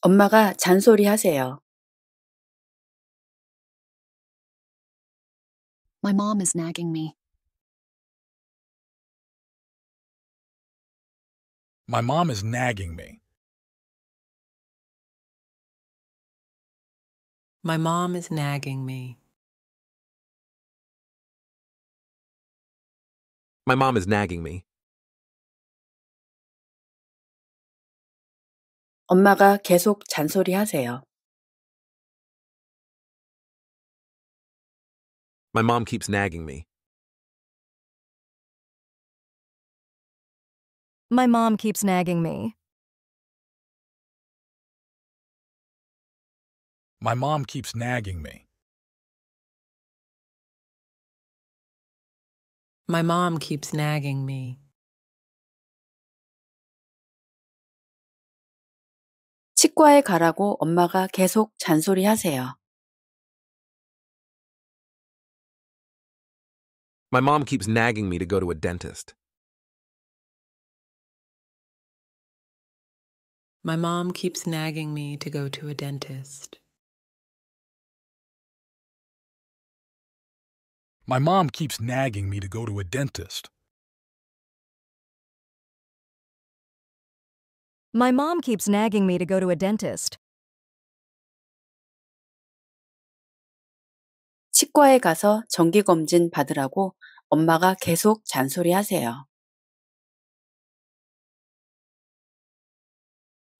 엄마가 잔소리 하세요. My mom is nagging me. My mom is nagging me. My mom is nagging me. My mom is nagging me. 엄마가 계속 My mom keeps nagging me. My mom keeps nagging me. My mom keeps nagging me. My mom keeps nagging me. 치과에 가라고 엄마가 계속 My mom keeps nagging me to go to a dentist. My mom keeps nagging me to go to a dentist. My mom keeps nagging me to go to a dentist. My mom keeps nagging me to go to a dentist. 치과에 가서 정기 검진 받으라고 엄마가 계속 잔소리하세요.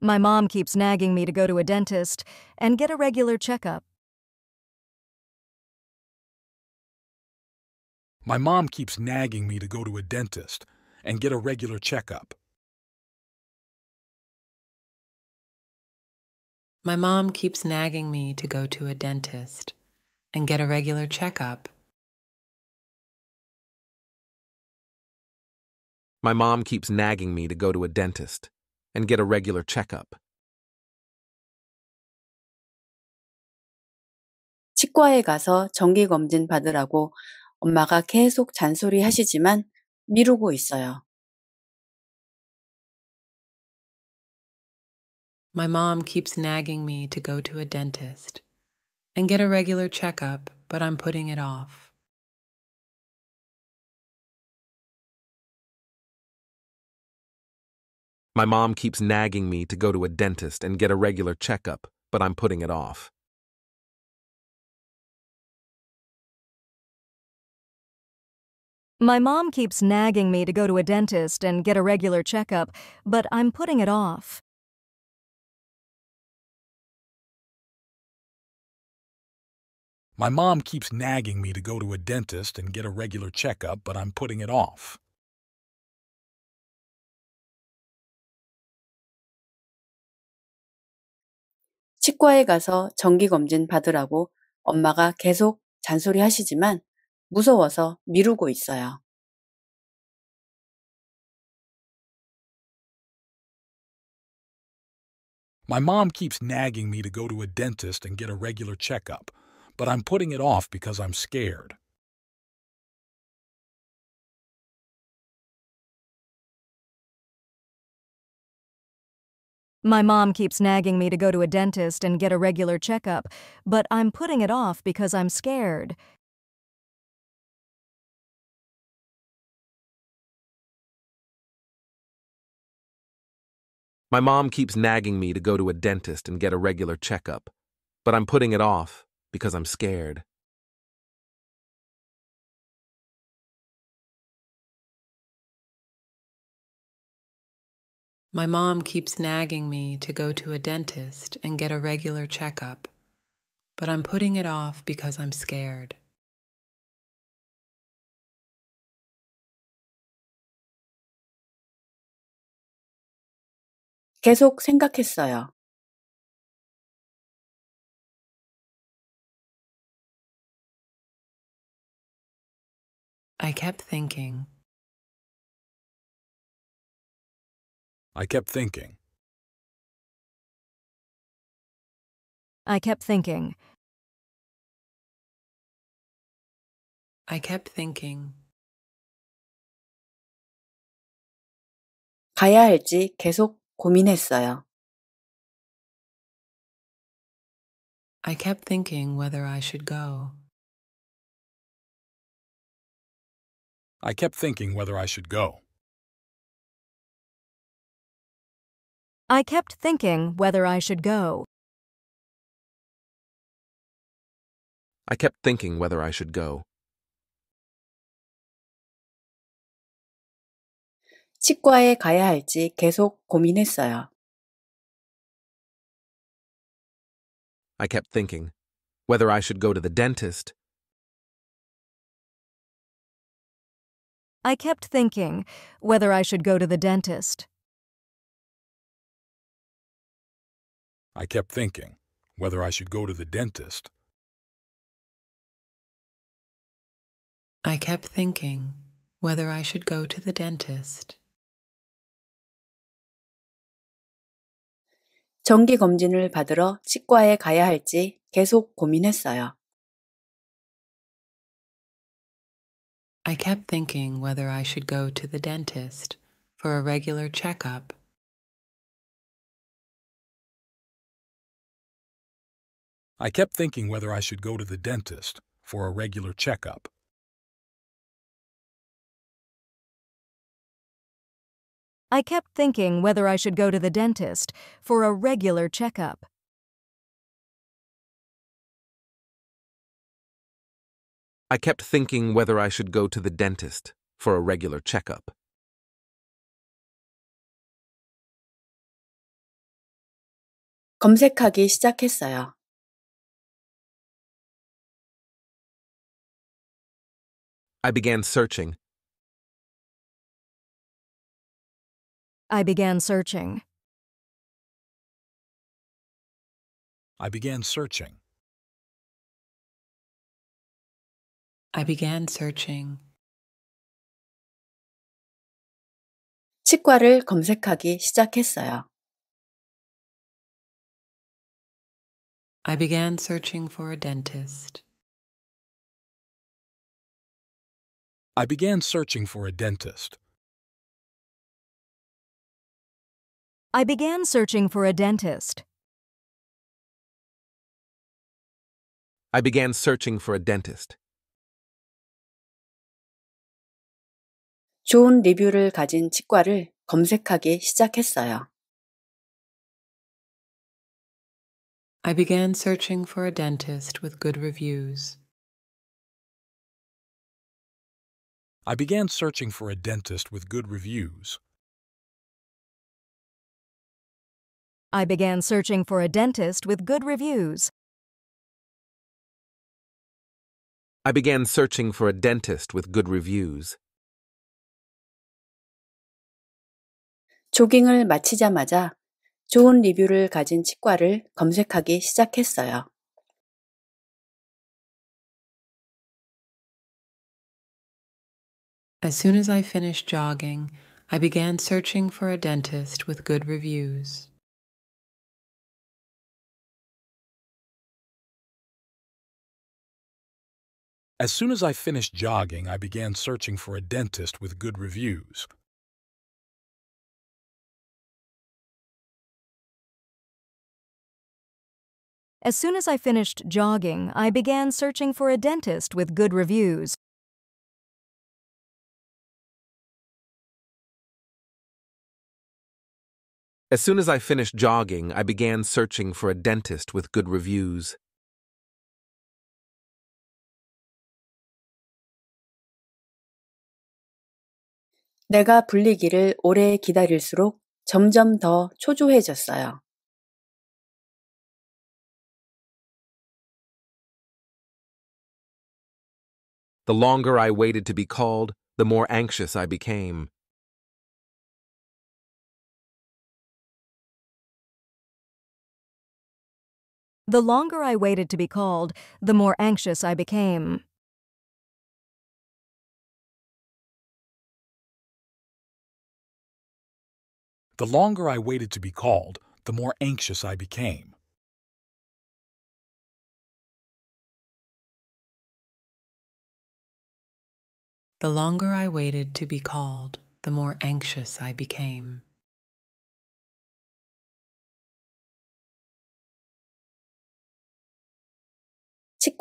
My mom keeps nagging me to go to a dentist and get a regular checkup. My mom keeps nagging me to go to a dentist and get a regular checkup. My mom keeps nagging me to go to a dentist and get a regular checkup. My mom keeps nagging me to go to a dentist and get a regular checkup. 치과에 가서 정기 검진 받으라고 엄마가 계속 잔소리 하시지만 미루고 있어요. my mom keeps nagging me to go to a dentist and get a regular checkup, but I'm putting it off. My mom keeps nagging me to go to a dentist and get a regular checkup, but I'm putting it off. My mom keeps nagging me to go to a dentist and get a regular checkup, but I'm putting it off. My mom keeps nagging me to go to a dentist and get a regular checkup, but I'm putting it off. 치과에 가서 받으라고 엄마가 계속 무서워서 미루고 있어요. My mom keeps nagging me to go to a dentist and get a regular checkup but I'm putting it off because I'm scared. My mom keeps nagging me to go to a dentist and get a regular checkup, but I'm putting it off because I'm scared. My mom keeps nagging me to go to a dentist and get a regular checkup, but I'm putting it off because I'm scared. My mom keeps nagging me to go to a dentist and get a regular checkup, but I'm putting it off because I'm scared. 계속 생각했어요. I kept thinking. I kept thinking. I kept thinking. I kept thinking. 가야 할지 계속 고민했어요. I kept thinking whether I should go. I kept thinking whether I should go. I kept thinking whether I should go. I kept thinking whether I should go. 치과에 가야 할지 계속 고민했어요. I kept thinking whether I should go to the dentist I kept thinking whether I should go to the dentist. I kept thinking whether I should go to the dentist. I kept thinking whether I should go to the dentist. 정기 검진을 받으러 치과에 가야 할지 계속 고민했어요. I kept thinking whether I should go to the dentist for a regular checkup. I kept thinking whether I should go to the dentist for a regular checkup. I kept thinking whether I should go to the dentist for a regular checkup. I kept thinking whether I should go to the dentist for a regular checkup. I began searching. I began searching. I began searching. I began searching. 치과를 검색하기 시작했어요. I began searching for a dentist. I began searching for a dentist. I began searching for a dentist. I began searching for a dentist. 좋은 리뷰를 가진 치과를 검색하기 시작했어요. I began searching for a dentist with good reviews. I began searching for a dentist with good reviews. I began searching for a dentist with good reviews. I began searching for a dentist with good reviews. 조깅을 마치자마자 좋은 리뷰를 가진 치과를 검색하기 soon as I finished jogging, I began searching for a dentist with good reviews. As soon as I finished jogging, I began searching for a dentist with good reviews. As soon as I finished jogging, I began searching for a dentist with good reviews. As soon as I finished jogging, I began searching for a dentist with good reviews. 내가 불리기를 오래 기다릴수록 점점 더 초조해졌어요. The longer I waited to be called, the more anxious I became. The longer I waited to be called, the more anxious I became. The longer I waited to be called, the more anxious I became. The longer I waited to be called, the more anxious I became. At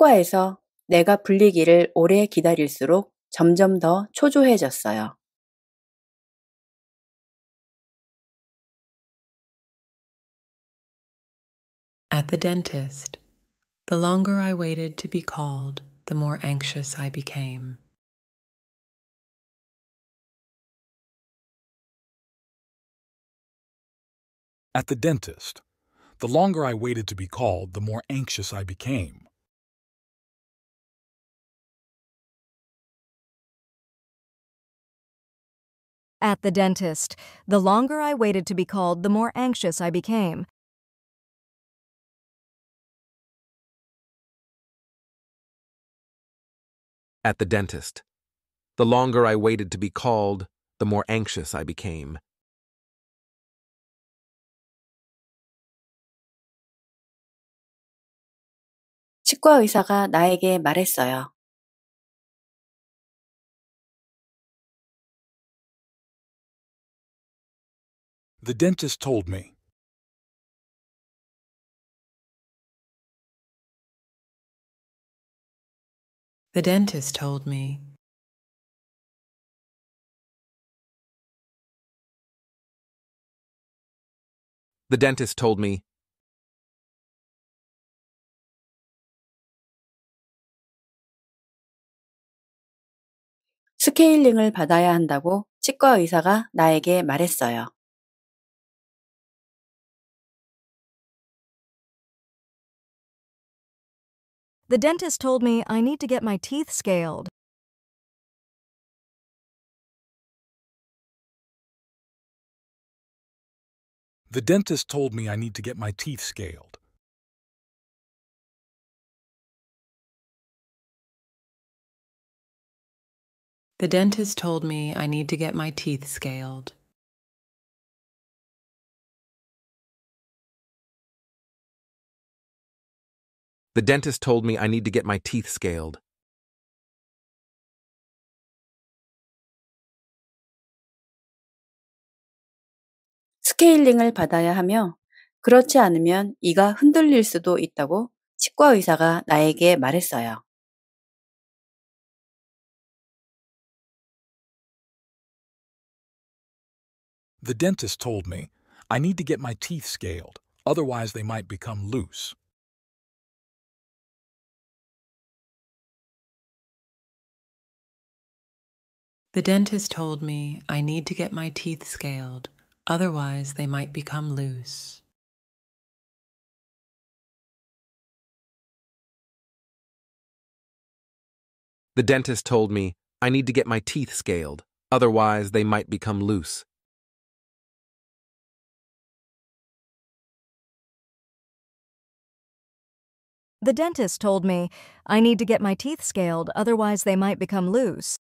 the dentist, the longer I waited to be called, the more anxious I became. At the dentist, the longer I waited to be called, the more anxious I became. At the dentist, the longer I waited to be called, the more anxious I became. At the dentist, the longer I waited to be called, the more anxious I became. 치과 의사가 나에게 말했어요. The dentist told me. The dentist told me. The dentist told me. 스케일링을 받아야 한다고 치과 의사가 나에게 말했어요. The dentist told me I need to get my teeth scaled. The dentist told me I need to get my teeth scaled. The dentist told me I need to get my teeth scaled. The dentist told me I need to get my teeth scaled. 스케일링을 받아야 하며 그렇지 않으면 이가 흔들릴 수도 있다고 치과 의사가 나에게 말했어요. The dentist told me I need to get my teeth scaled, otherwise they might become loose. The dentist told me I need to get my teeth scaled, otherwise they might become loose. The dentist told me I need to get my teeth scaled, otherwise they might become loose. The dentist told me I need to get my teeth scaled, otherwise, they might become loose.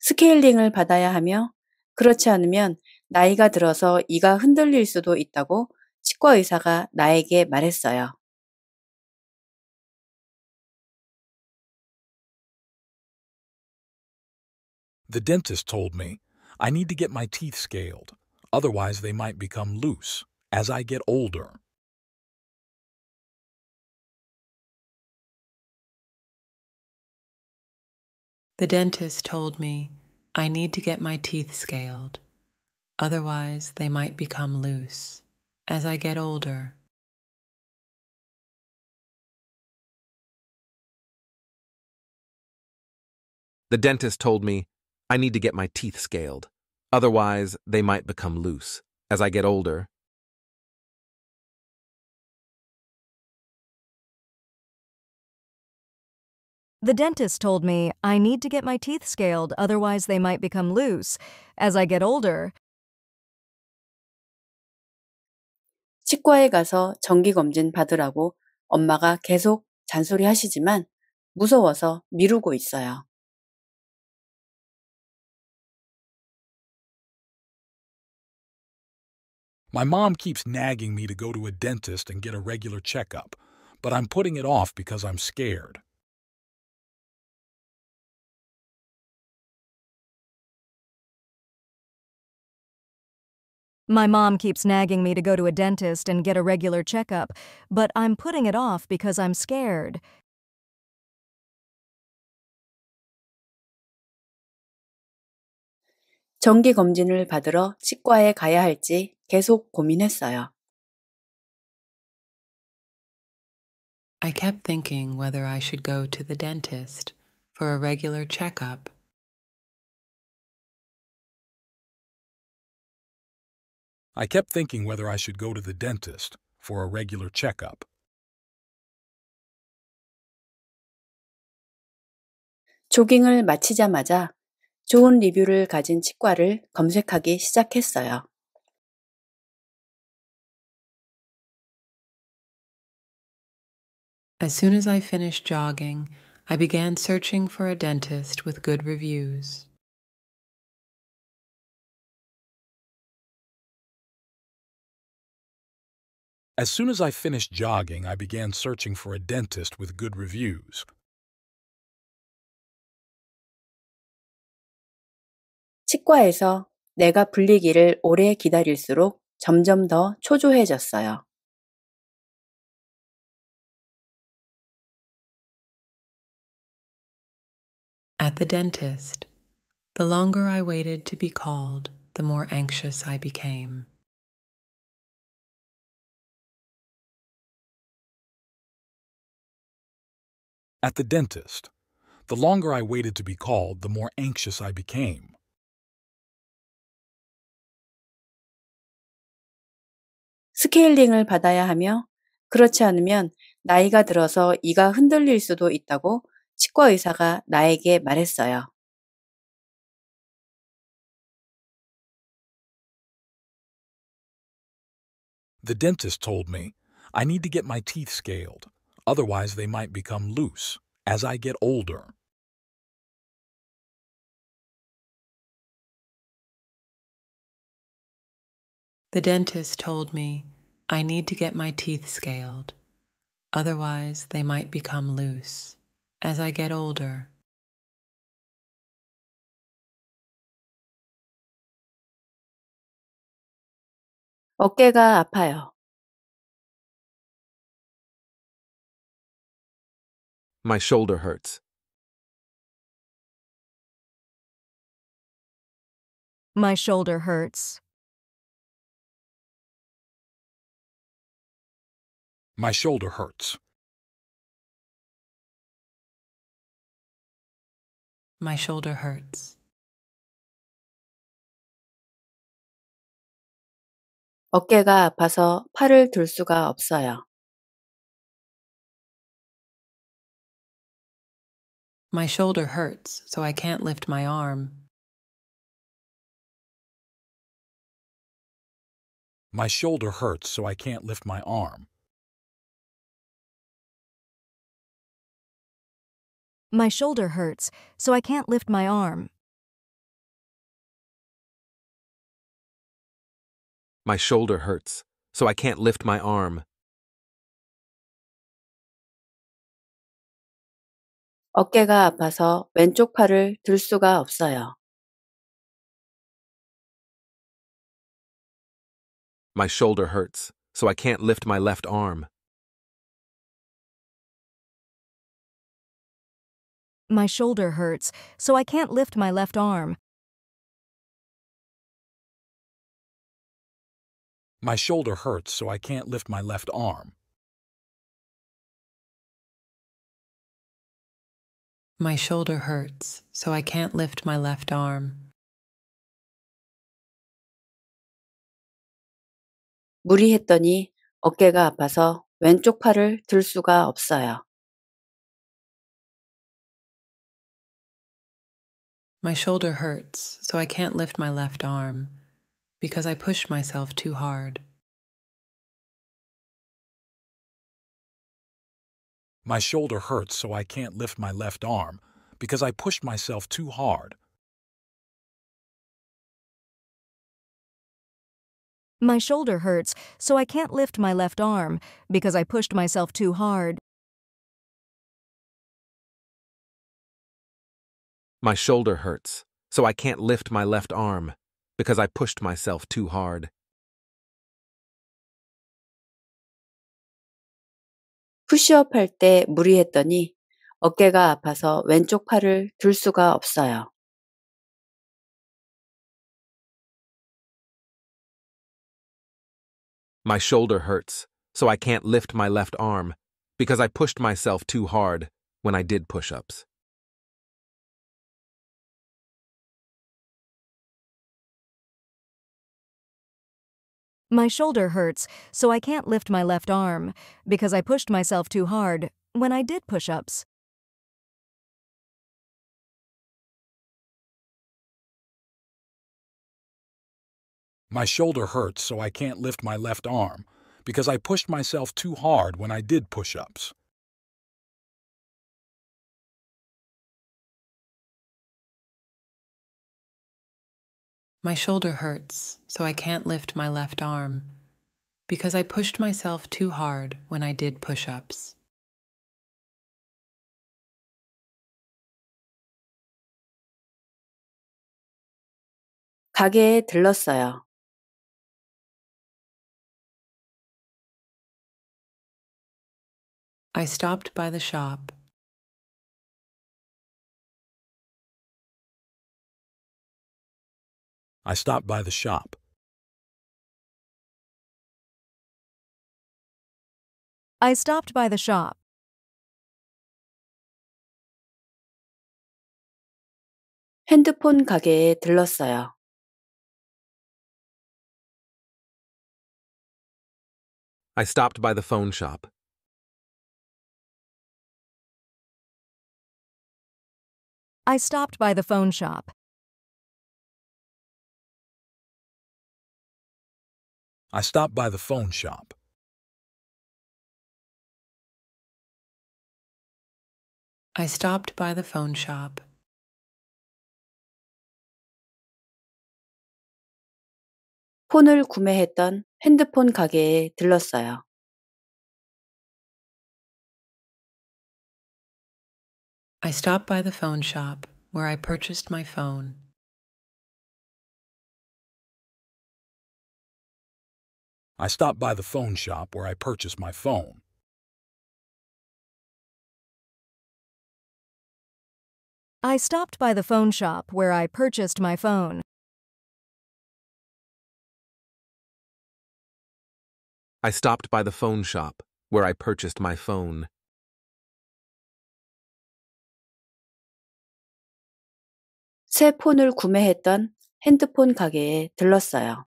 Scaling을 받아야 하며 그렇지 않으면 나이가 들어서 이가 흔들릴 수도 있다고 치과 의사가 나에게 말했어요. The dentist told me I need to get my teeth scaled. Otherwise, they might become loose as I get older. The dentist told me I need to get my teeth scaled. Otherwise, they might become loose as I get older. The dentist told me I need to get my teeth scaled. Otherwise, they might become loose. As I get older, The dentist told me I need to get my teeth scaled, otherwise, they might become loose. As I get older, 치과에 가서 정기 검진 받으라고 엄마가 계속 잔소리 하시지만 무서워서 미루고 있어요. My mom keeps nagging me to go to a dentist and get a regular checkup, but I'm putting it off because I'm scared. My mom keeps nagging me to go to a dentist and get a regular checkup, but I'm putting it off because I'm scared. 정기 검진을 받으러 치과에 가야 할지 계속 고민했어요. I kept thinking whether I should go to the dentist for a regular checkup. I kept thinking whether I should go to the dentist for a regular checkup. 조깅을 마치자마자 좋은 리뷰를 가진 치과를 검색하기 시작했어요. As soon as I finished jogging, I began searching for a dentist with good reviews. As soon as I finished jogging, I began searching for a dentist with good reviews. 치과에서 내가 불리기를 오래 기다릴수록 점점 더 초조해졌어요. At the dentist, the longer I waited to be called, the more anxious I became. At the dentist, the longer I waited to be called, the more anxious I became. 스케일링을 받아야 하며 그렇지 않으면 나이가 들어서 이가 흔들릴 수도 있다고 치과 의사가 나에게 말했어요. The dentist told me I need to get my teeth scaled, otherwise they might become loose as I get older. The dentist told me I need to get my teeth scaled, otherwise, they might become loose as I get older. My shoulder hurts. My shoulder hurts. My shoulder hurts. My shoulder hurts. 어깨가 아파서 팔을 들 수가 없어요. My shoulder hurts, so I can't lift my arm. My shoulder hurts, so I can't lift my arm. My shoulder hurts, so I can't lift my arm. My shoulder hurts, so I can't lift my arm. 어깨가 아파서 왼쪽 팔을 들 수가 없어요. My shoulder hurts, so I can't lift my left arm. My shoulder hurts, so I can't lift my left arm. My shoulder hurts, so I can't lift my left arm. My shoulder hurts, so I can't lift my left arm. 무리했더니 어깨가 아파서 왼쪽 팔을 들 수가 없어요. My shoulder hurts, so I can't lift my left arm because I pushed myself too hard. My shoulder hurts, so I can't lift my left arm because I pushed myself too hard. My shoulder hurts, so I can't lift my left arm because I pushed myself too hard. My shoulder hurts, so I can't lift my left arm because I pushed myself too hard. 푸시업할 때 무리했더니 어깨가 아파서 왼쪽 팔을 들 수가 없어요. My shoulder hurts, so I can't lift my left arm because I pushed myself too hard when I did push ups. My shoulder hurts, so I can't lift my left arm because I pushed myself too hard when I did push-ups. My shoulder hurts, so I can't lift my left arm because I pushed myself too hard when I did push-ups. My shoulder hurts, so I can't lift my left arm because I pushed myself too hard when I did push ups. I stopped by the shop I stopped by the shop. I stopped by the shop. 핸드폰 가게에 들렀어요. I stopped by the phone shop. I stopped by the phone shop. I stopped by the phone shop. I stopped by the phone shop. I stopped by the phone shop where I purchased my phone. I stopped by the phone shop where I purchased my phone. I stopped by the phone shop where I purchased my phone. I stopped by the phone shop where I purchased my phone. 새 폰을 구매했던 핸드폰 가게에 들렀어요.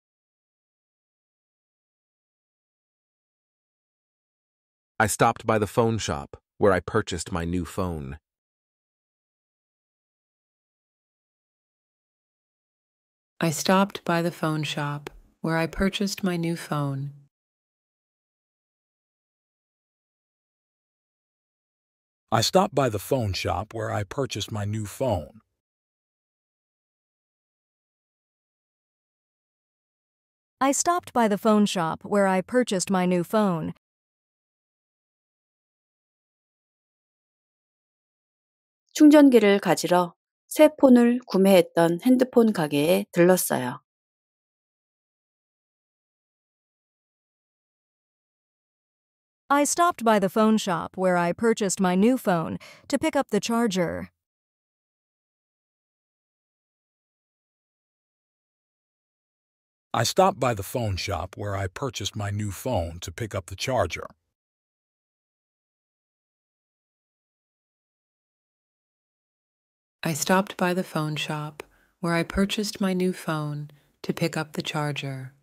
I stopped by the phone shop, where I purchased my new phone. I stopped by the phone shop, where I purchased my new phone. I stopped by the phone shop where I purchased my new phone. I stopped by the phone shop where I purchased my new phone. 충전기를 가지러 새 폰을 구매했던 핸드폰 가게에 들렀어요. I stopped by the phone shop where I purchased my new phone to pick up the charger. I stopped by the phone shop where I purchased my new phone to pick up the charger. I stopped by the phone shop where I purchased my new phone to pick up the charger.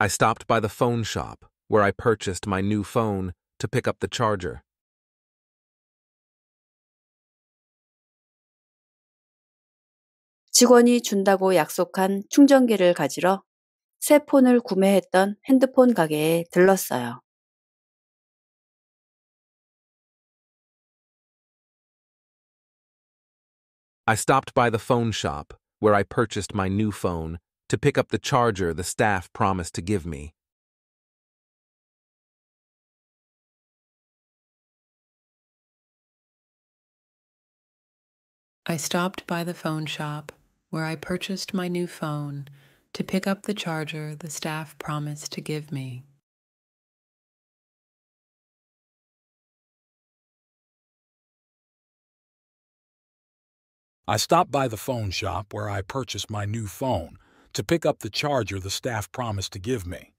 I stopped by the phone shop where I purchased my new phone to pick up the charger. 직원이 준다고 약속한 충전기를 가지러 새 폰을 구매했던 핸드폰 가게에 들렀어요. I stopped by the phone shop, where I purchased my new phone, to pick up the charger the staff promised to give me. I stopped by the phone shop, where I purchased my new phone, to pick up the charger the staff promised to give me. I stopped by the phone shop where I purchased my new phone to pick up the charger the staff promised to give me.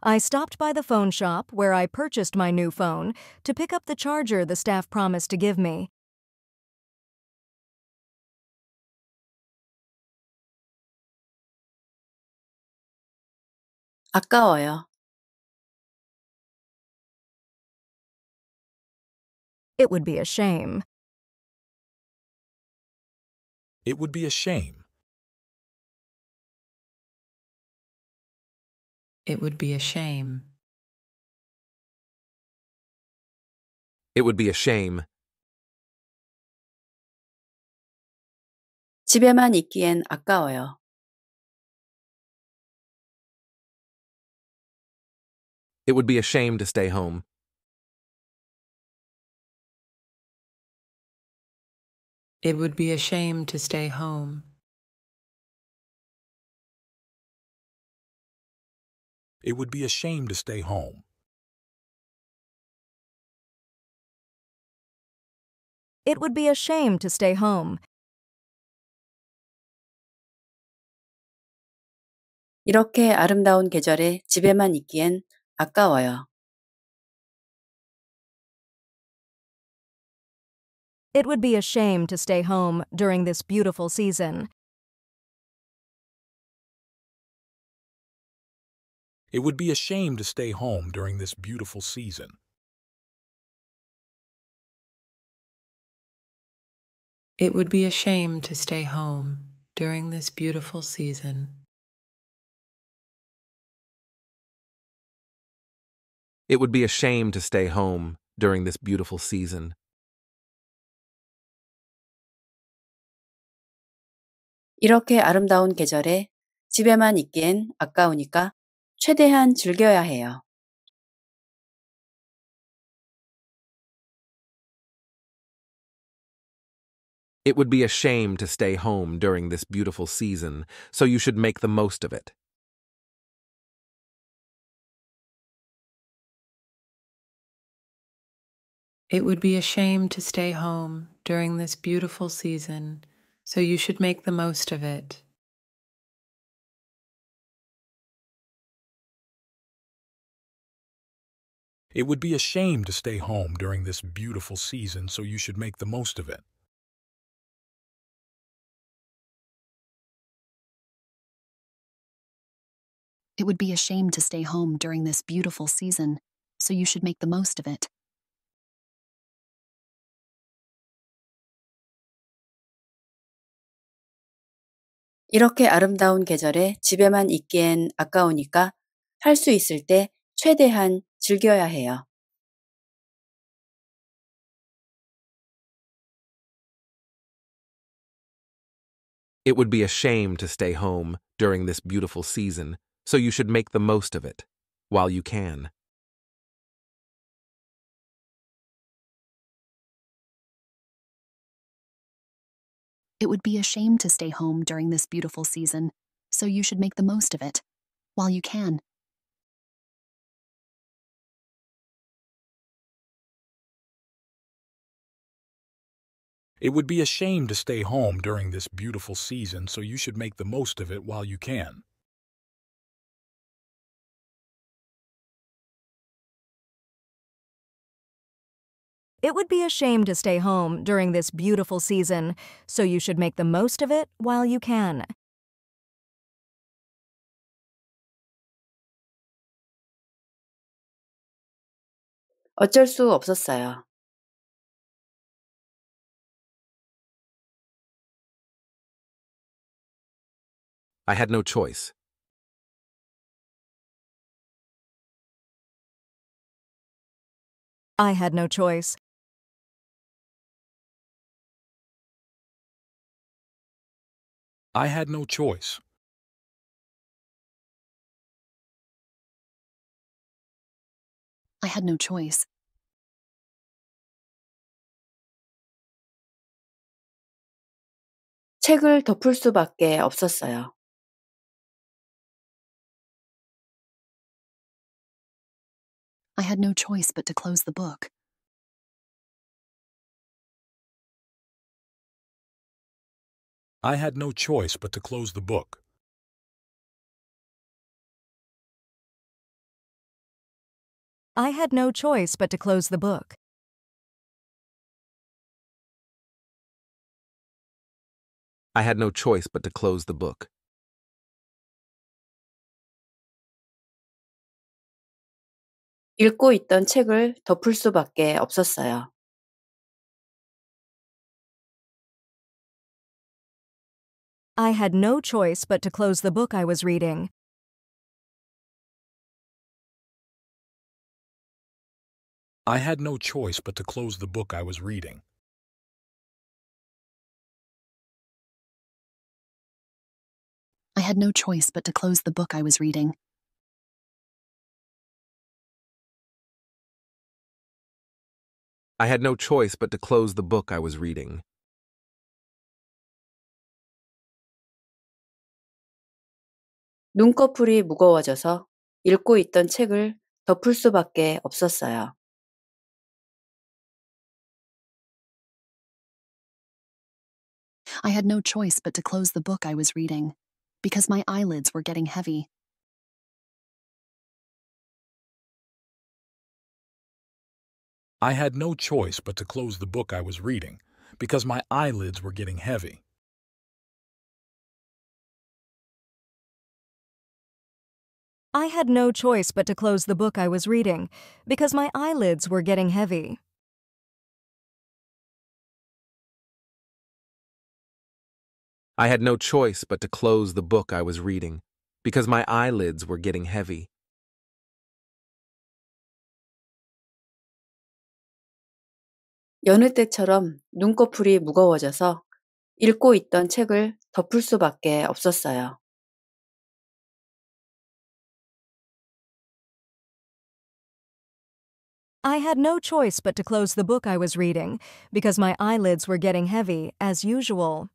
I stopped by the phone shop where I purchased my new phone to pick up the charger the staff promised to give me. 아까워요. It would be a shame. It would be a shame. It would be a shame. It would be a shame. 집에만 있기엔 아까워요. It would be a shame to stay home. It would be a shame to stay home. It would be a shame to stay home. It would be a shame to stay home. '이렇게 아름다운 계절에 집에만 있기엔 아까워요. It would be a shame to stay home during this beautiful season. It would be a shame to stay home during this beautiful season. It would be a shame to stay home during this beautiful season. It would be a shame to stay home during this beautiful season. 이렇게 아름다운 계절에 집에만 있기엔 아까우니까 최대한 즐겨야 It would be a shame to stay home during this beautiful season, so you should make the most of it. It would be a shame to stay home during this beautiful season, so you should make the most of it. It would be a shame to stay home during this beautiful season, so you should make the most of it. It would be a shame to stay home during this beautiful season, so you should make the most of it. 이렇게 아름다운 계절에 집에만 있기엔 아까우니까 할 수 있을 때 최대한 즐겨야 해요. It would be a shame to stay home during this beautiful season, so you should make the most of it while you can. It would be a shame to stay home during this beautiful season, so you should make the most of it while you can. It would be a shame to stay home during this beautiful season, so you should make the most of it while you can. It would be a shame to stay home during this beautiful season, so you should make the most of it while you can. I had no choice. I had no choice. I had no choice. I had no choice. I had no choice but to close the book. I had no choice but to close the book. I had no choice but to close the book. I had no choice but to close the book. I had no 읽고 있던 책을 덮을 수밖에 없었어요. I had no choice but to close the book I was reading. I had no choice but to close the book I was reading. I had no choice but to close the book I was reading. I had no choice but to close the book I was reading. 눈꺼풀이 무거워져서 읽고 있던 책을 덮을 수밖에 없었어요. I had no choice but to close the book I was reading, because my eyelids were getting heavy. I had no choice but to close the book I was reading, because my eyelids were getting heavy. I had no choice but to close the book I was reading because my eyelids were getting heavy. I had no choice but to close the book I was reading because my eyelids were getting heavy. my 여느 때처럼 눈꺼풀이 무거워져서 읽고 있던 책을 덮을 수밖에 없었어요. I had no choice but to close the book I was reading, because my eyelids were getting heavy, as usual.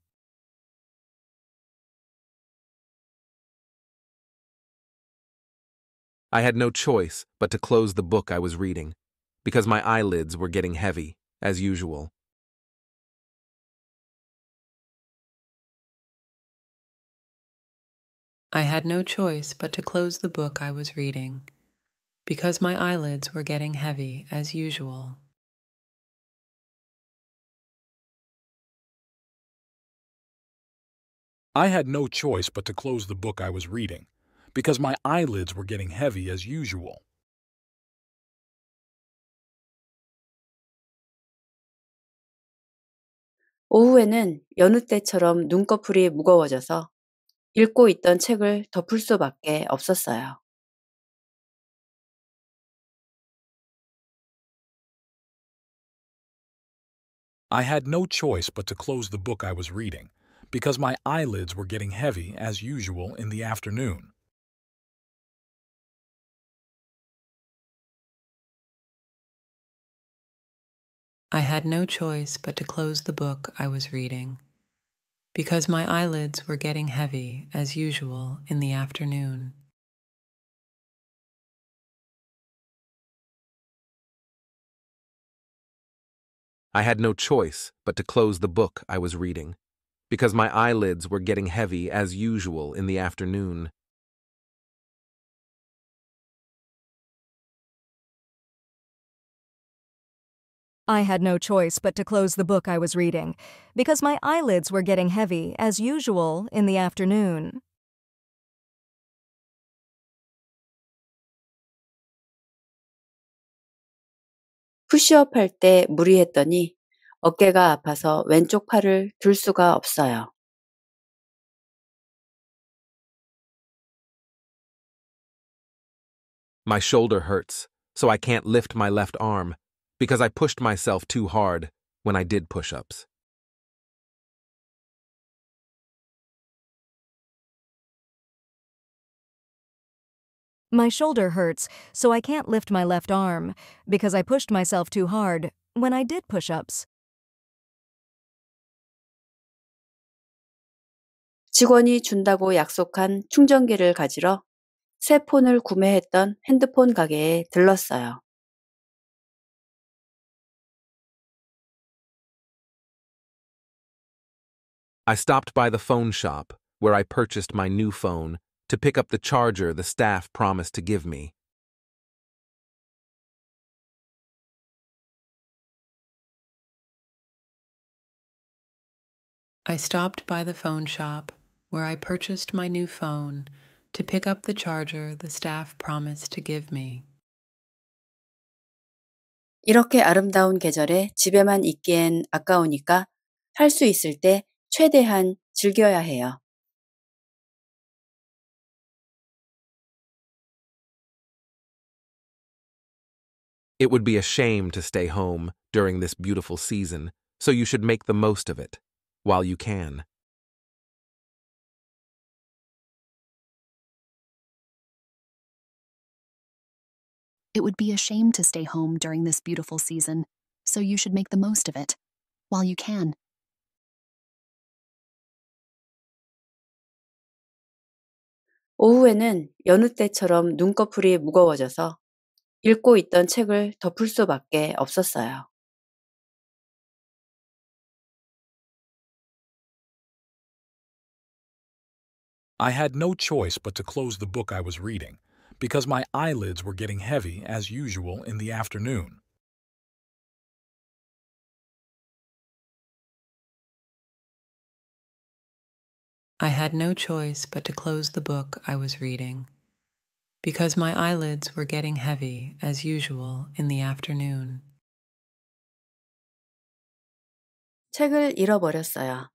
I had no choice but to close the book I was reading, because my eyelids were getting heavy, as usual. I had no choice but to close the book I was reading because my eyelids were getting heavy as usual. I had no choice but to close the book I was reading, because my eyelids were getting heavy as usual. 오후에는 여느 때처럼 눈꺼풀이 무거워져서 읽고 있던 책을 덮을 수밖에 없었어요. I had no choice but to close the book I was reading, because my eyelids were getting heavy as usual in the afternoon. I had no choice but to close the book I was reading, because my eyelids were getting heavy as usual in the afternoon. I had no choice but to close the book I was reading, because my eyelids were getting heavy as usual in the afternoon. I had no choice but to close the book I was reading, because my eyelids were getting heavy, as usual, in the afternoon. 푸시업 할때 무리했더니 어깨가 아파서 왼쪽 팔을 들 수가 없어요. My shoulder hurts, so I can't lift my left arm because I pushed myself too hard when I did push ups. My shoulder hurts, so I can't lift my left arm because I pushed myself too hard when I did push-ups. 직원이 준다고 약속한 충전기를 가지러 새 폰을 구매했던 핸드폰 가게에 들렀어요. I stopped by the phone shop where I purchased my new phone to pick up the charger the staff promised to give me. I stopped by the phone shop where I purchased my new phone to pick up the charger the staff promised to give me. 이렇게 아름다운 계절에 집에만 있기엔 아까우니까 할 수 있을 때 최대한 즐겨야 해요. It would be a shame to stay home during this beautiful season, so you should make the most of it while you can. It would be a shame to stay home during this beautiful season, so you should make the most of it while you can. 오후에는 여느 때처럼 눈꺼풀이 무거워져서 I had no choice but to close the book I was reading, because my eyelids were getting heavy, as usual, in the afternoon. I had no choice but to close the book I was reading, because my eyelids were getting heavy as usual in the afternoon. 책을 잃어버렸어요.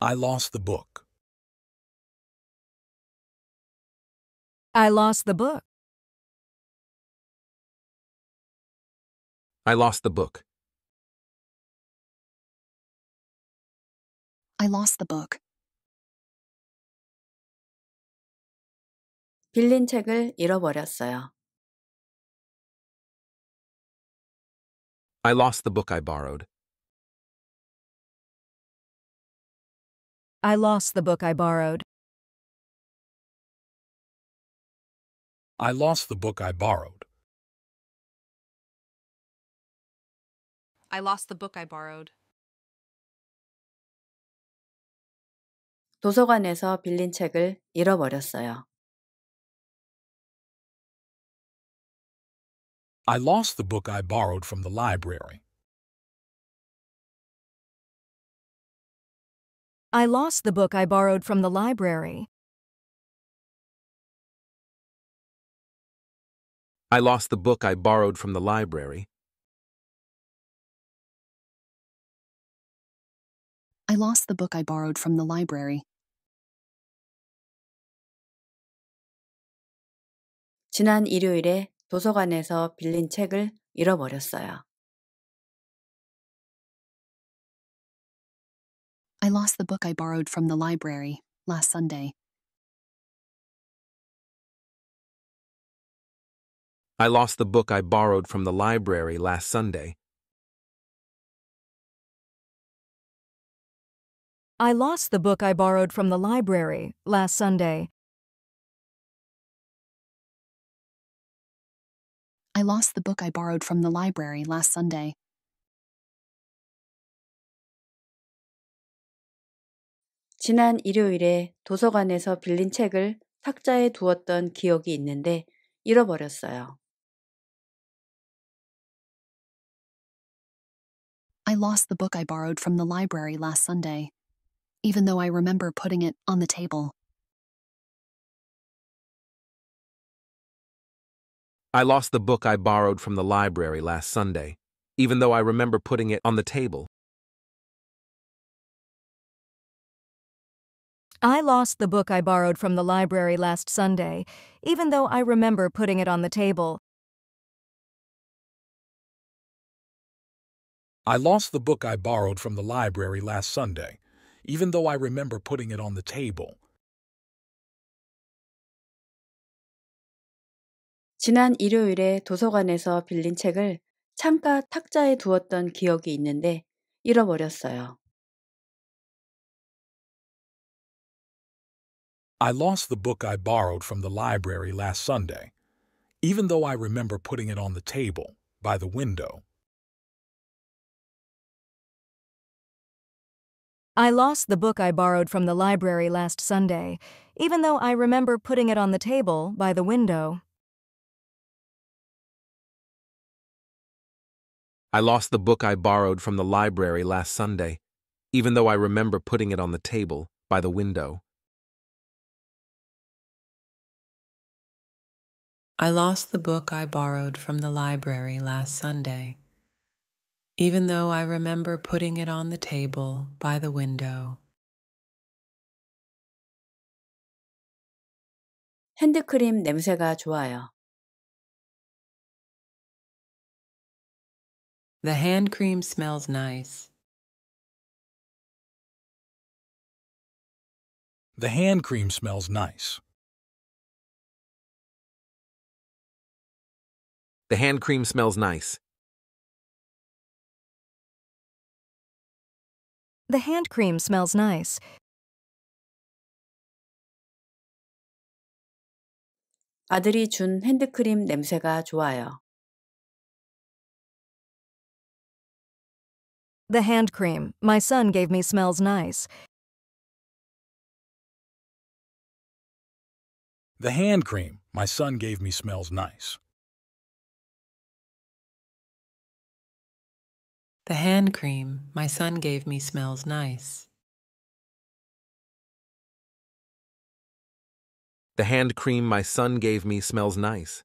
I lost the book. I lost the book. I lost the book. I lost the book. 빌린 책을 잃어버렸어요. I lost the book I borrowed. I lost the book I borrowed. I lost the book I borrowed. I lost the book I borrowed. 도서관에서 빌린 책을 잃어버렸어요. I lost the book I borrowed from the library. I lost the book I borrowed from the library. I lost the book I borrowed from the library. I lost the book I borrowed from the library. 지난 일요일에 도서관에서 빌린 책을 잃어버렸어요. I lost the book I borrowed from the library last Sunday. I lost the book I borrowed from the library last Sunday. I lost the book I borrowed from the library last Sunday. I lost the book I borrowed from the library last Sunday. I lost the book I borrowed from the library last Sunday, even though I remember putting it on the table. I lost the book I borrowed from the library last Sunday, even though I remember putting it on the table. I lost the book I borrowed from the library last Sunday, even though I remember putting it on the table. I lost the book I borrowed from the library last Sunday, even though I remember putting it on the table. 지난 일요일에 도서관에서 빌린 책을 창가 탁자에 두었던 기억이 있는데 잃어버렸어요. I lost the book I borrowed from the library last Sunday, even though I remember putting it on the table by the window. I lost the book I borrowed from the library last Sunday, even though I remember putting it on the table by the window. I lost the book I borrowed from the library last Sunday, even though I remember putting it on the table by the window. I lost the book I borrowed from the library last Sunday, even though I remember putting it on the table by the window. 핸드크림 냄새가 좋아요. The hand cream smells nice. The hand cream smells nice. The hand cream smells nice. The hand cream smells nice. 아들이 준 핸드크림 냄새가 좋아요. The hand cream. My son gave me smells nice. The hand cream. My son gave me smells nice. The hand cream my son gave me smells nice. The hand cream my son gave me smells nice.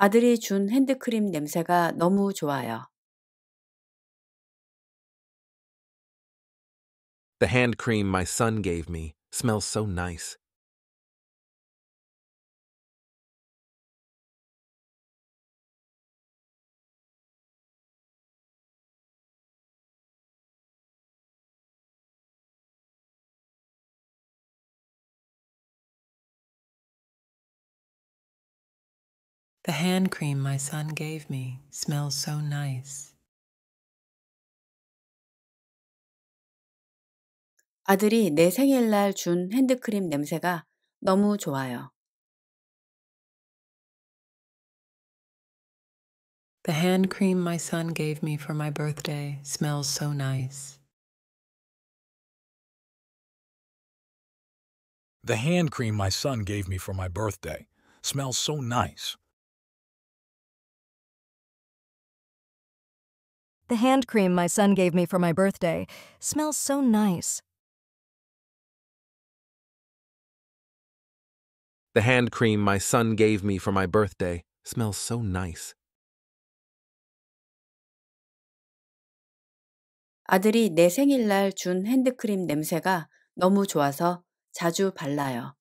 아들이 준 핸드크림 냄새가 너무 좋아요. The hand cream my son gave me smells so nice. The hand cream my son gave me smells so nice. 아들이 내 생일날 준 핸드크림 냄새가 너무 좋아요. The hand cream my son gave me for my birthday smells so nice. The hand cream my son gave me for my birthday smells so nice. The hand cream my son gave me for my birthday smells so nice. The hand cream my son gave me for my birthday smells so nice. 아들이 내 생일날 준 핸드크림 냄새가 너무 좋아서 자주 발라요.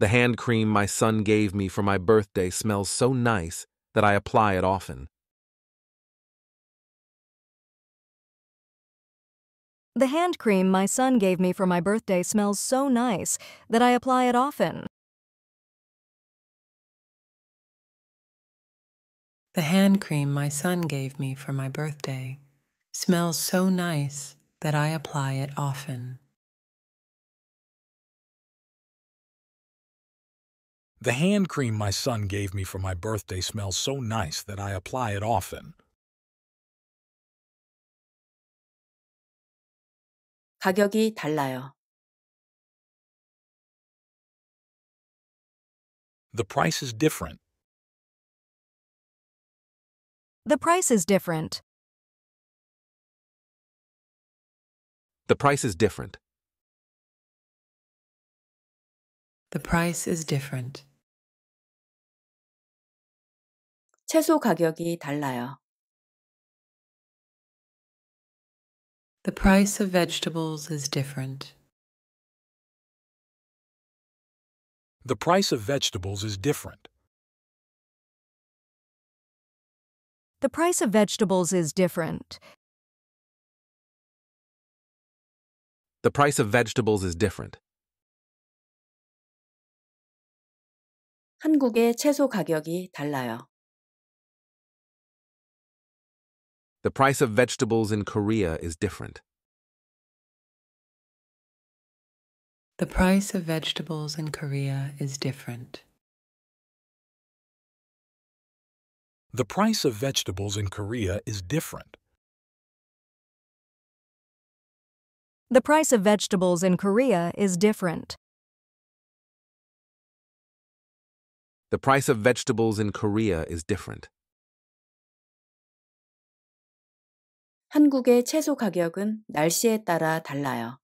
The hand cream my son gave me for my birthday smells so nice that I apply it often. The hand cream my son gave me for my birthday smells so nice that I apply it often. The hand cream my son gave me for my birthday smells so nice that I apply it often. The hand cream my son gave me for my birthday smells so nice that I apply it often. The price is different. The price is different. The price is different. The price is different. 채소 가격이 달라요. The price of vegetables is different. The price of vegetables is different. The price of vegetables is different. The price of vegetables is different. 한국의 채소 가격이 달라요. The price of vegetables in Korea is different. The price of vegetables in Korea is different. The price of vegetables in Korea is different. The price of vegetables in Korea is different. The price of vegetables in Korea is different. 한국의 채소 가격은 날씨에 따라 달라요.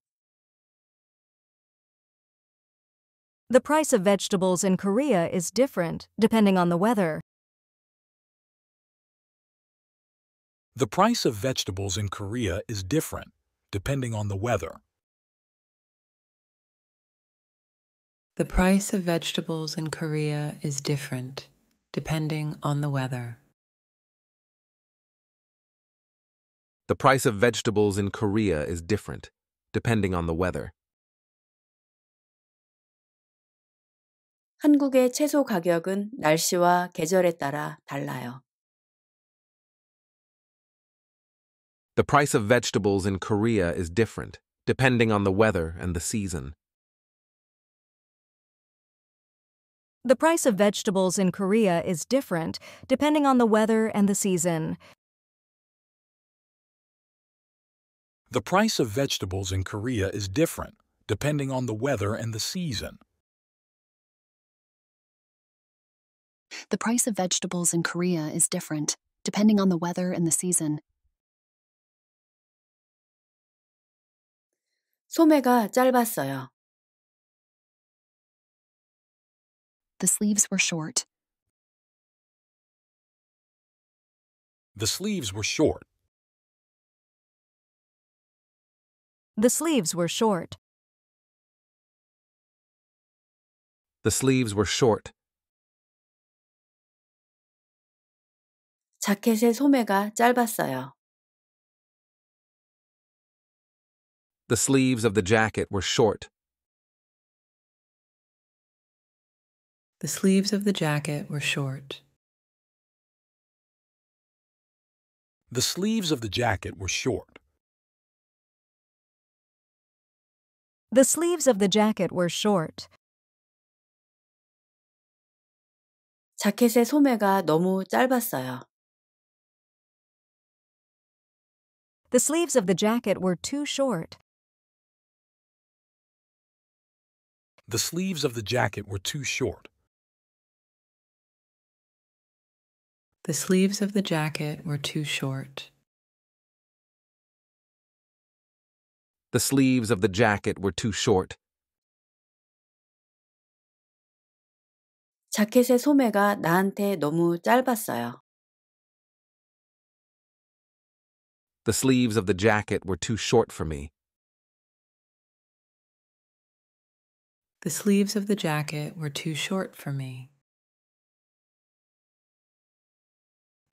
The price of vegetables in Korea is different depending on the weather. The price of vegetables in Korea is different depending on the weather. The price of vegetables in Korea is different depending on the weather. The price of vegetables in Korea is different, depending on the weather. 한국의 채소 가격은 날씨와 계절에 따라 달라요. The price of vegetables in Korea is different, depending on the weather and the season. The price of vegetables in Korea is different, depending on the weather and the season. The price of vegetables in Korea is different, depending on the weather and the season. The price of vegetables in Korea is different, depending on the weather and the season. 소매가 짧았어요. The sleeves were short. The sleeves were short. The sleeves were short. The sleeves were short. 자켓의 소매가 짧았어요. The sleeves of the jacket were short. The sleeves of the jacket were short. The sleeves of the jacket were short. The sleeves of the jacket were short. 자켓의 소매가 너무 짧았어요. The sleeves of the jacket were too short. The sleeves of the jacket were too short. The sleeves of the jacket were too short. The sleeves of the jacket were too short. 자켓의 소매가 나한테 너무 짧았어요. The sleeves of the jacket were too short for me. The sleeves of the jacket were too short for me.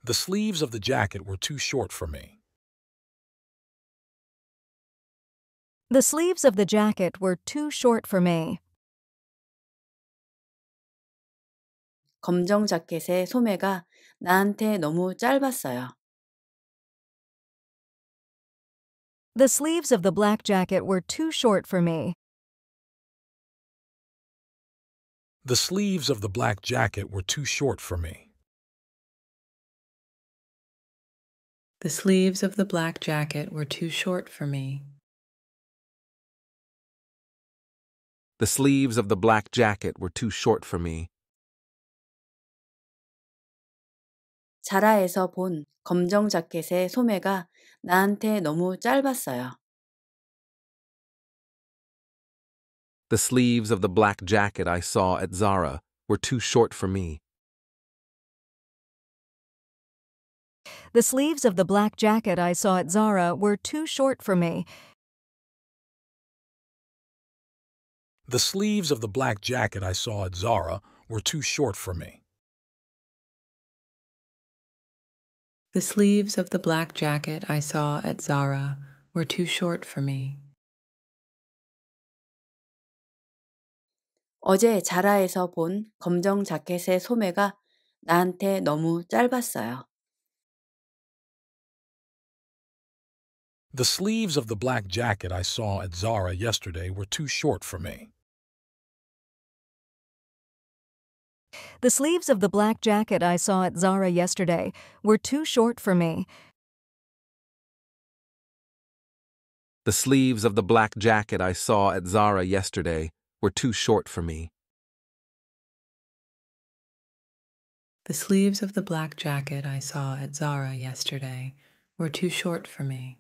The sleeves of the jacket were too short for me. The sleeves of the jacket were too short for me. 검정 자켓의 소매가 나한테 너무 짧았어요. The sleeves of the black jacket were too short for me. The sleeves of the black jacket were too short for me. The sleeves of the black jacket were too short for me. The sleeves of the black jacket were too short for me. 자라에서 본 검정 자켓의 소매가 나한테 너무 짧았어요. The sleeves of the black jacket I saw at Zara were too short for me. The sleeves of the black jacket I saw at Zara were too short for me. The sleeves of the black jacket I saw at Zara were too short for me. The sleeves of the black jacket I saw at Zara were too short for me. 어제 자라에서 본 검정 자켓의 소매가 나한테 너무 짧았어요. The sleeves of the black jacket I saw at Zara yesterday were too short for me. The sleeves of the black jacket I saw at Zara yesterday were too short for me. The sleeves of the black jacket I saw at Zara yesterday were too short for me. The sleeves of the black jacket I saw at Zara yesterday were too short for me.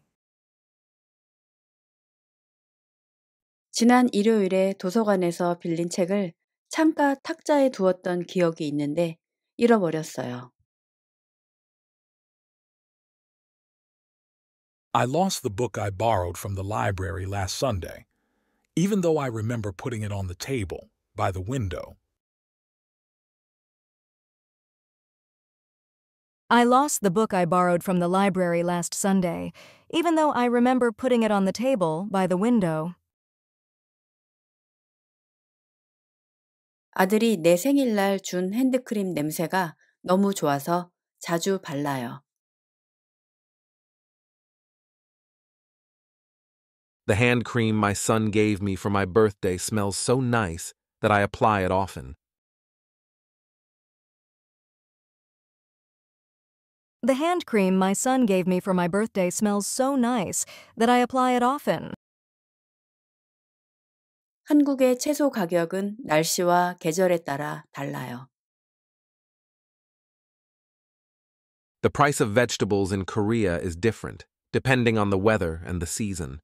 지난 일요일에 도서관에서 빌린 책을 창가 탁자에 두었던 기억이 있는데 잃어버렸어요. I lost the book I borrowed from the library last Sunday, even though I remember putting it on the table by the window. I lost the book I borrowed from the library last Sunday, even though I remember putting it on the table by the window. 아들이 내 생일날 준 핸드크림 냄새가 너무 좋아서 자주 발라요. The hand cream my son gave me for my birthday smells so nice that I apply it often. The hand cream my son gave me for my birthday smells so nice that I apply it often. 한국의 채소 가격은 날씨와 계절에 따라 달라요. The price of vegetables in Korea is different, depending on the weather and the season.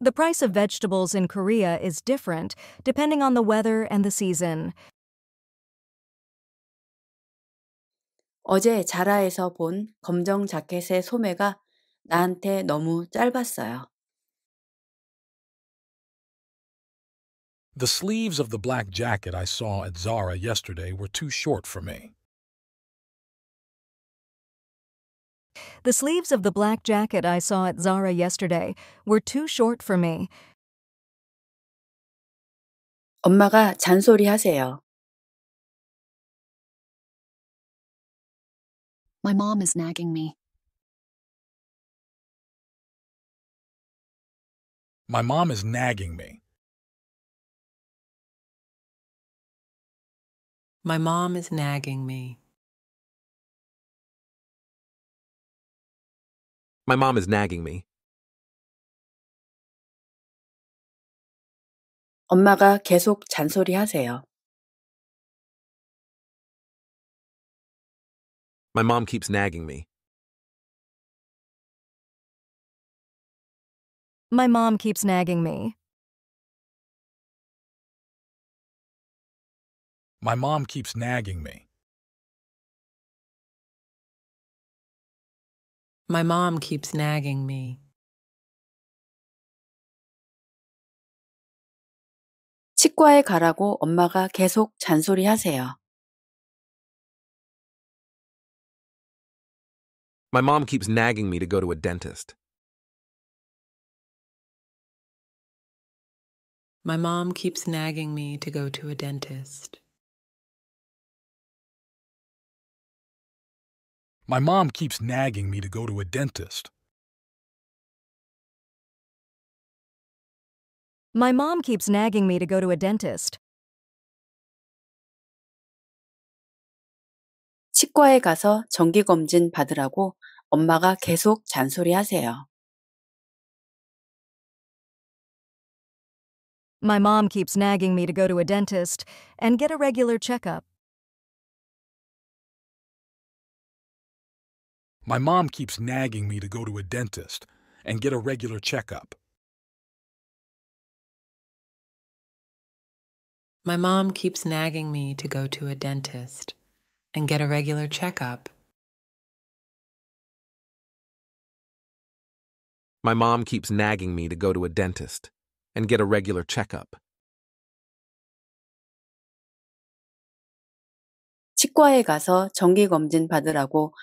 The price of vegetables in Korea is different, depending on the weather and the season. 어제 자라에서 본 검정 자켓의 소매가 나한테 너무 짧았어요. The sleeves of the black jacket I saw at Zara yesterday were too short for me. The sleeves of the black jacket I saw at Zara yesterday were too short for me. 엄마가 잔소리 하세요. My mom is nagging me. My mom is nagging me. My mom is nagging me. My mom is nagging me. My mom keeps nagging me. My mom keeps nagging me. My mom keeps nagging me. My mom keeps nagging me. 치과에 가라고 엄마가 계속 잔소리하세요. My mom keeps nagging me to go to a dentist. My mom keeps nagging me to go to a dentist. My mom keeps nagging me to go to a dentist. My mom keeps nagging me to go to a dentist. 치과에 가서 정기 검진 받으라고 엄마가 계속 잔소리하세요. My mom keeps nagging me to go to a dentist and get a regular checkup. My mom keeps nagging me to go to a dentist and get a regular checkup. My mom keeps nagging me to go to a dentist and get a regular checkup. My mom keeps nagging me to go to a dentist and get a regular checkup. 치과에 가서 정기 검진 받으라고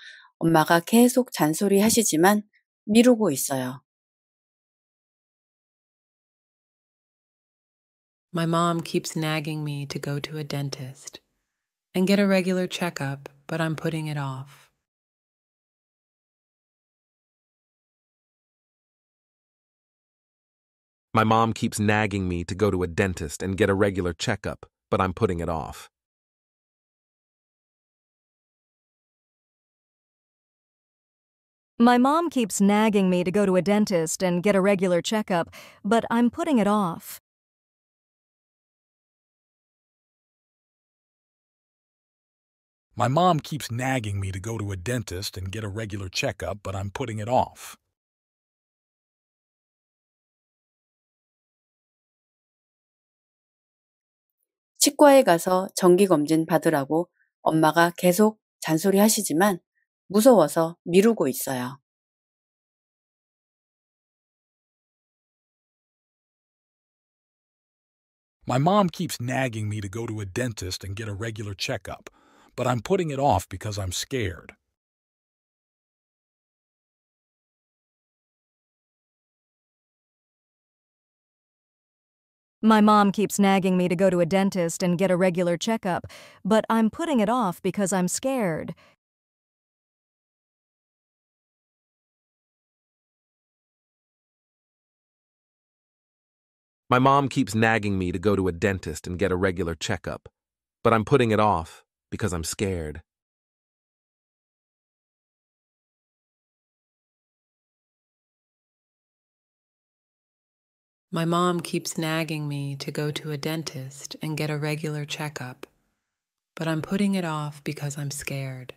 엄마가 계속 잔소리 하시지만 미루고 있어요. My mom keeps nagging me to go to a dentist and get a regular checkup, but I'm putting it off. My mom keeps nagging me to go to a dentist and get a regular checkup, but I'm putting it off. My mom keeps nagging me to go to a dentist and get a regular checkup, but I'm putting it off. My mom keeps nagging me to go to a dentist and get a regular checkup, but I'm putting it off. 치과에 가서 정기 검진 받으라고 엄마가 계속 잔소리 하시지만 무서워서 미루고 있어요. My mom keeps nagging me to go to a dentist and get a regular checkup, but I'm putting it off because I'm scared. My mom keeps nagging me to go to a dentist and get a regular checkup, but I'm putting it off because I'm scared. My mom keeps nagging me to go to a dentist and get a regular checkup, but I'm putting it off because I'm scared. My mom keeps nagging me to go to a dentist and get a regular checkup, but I'm putting it off because I'm scared.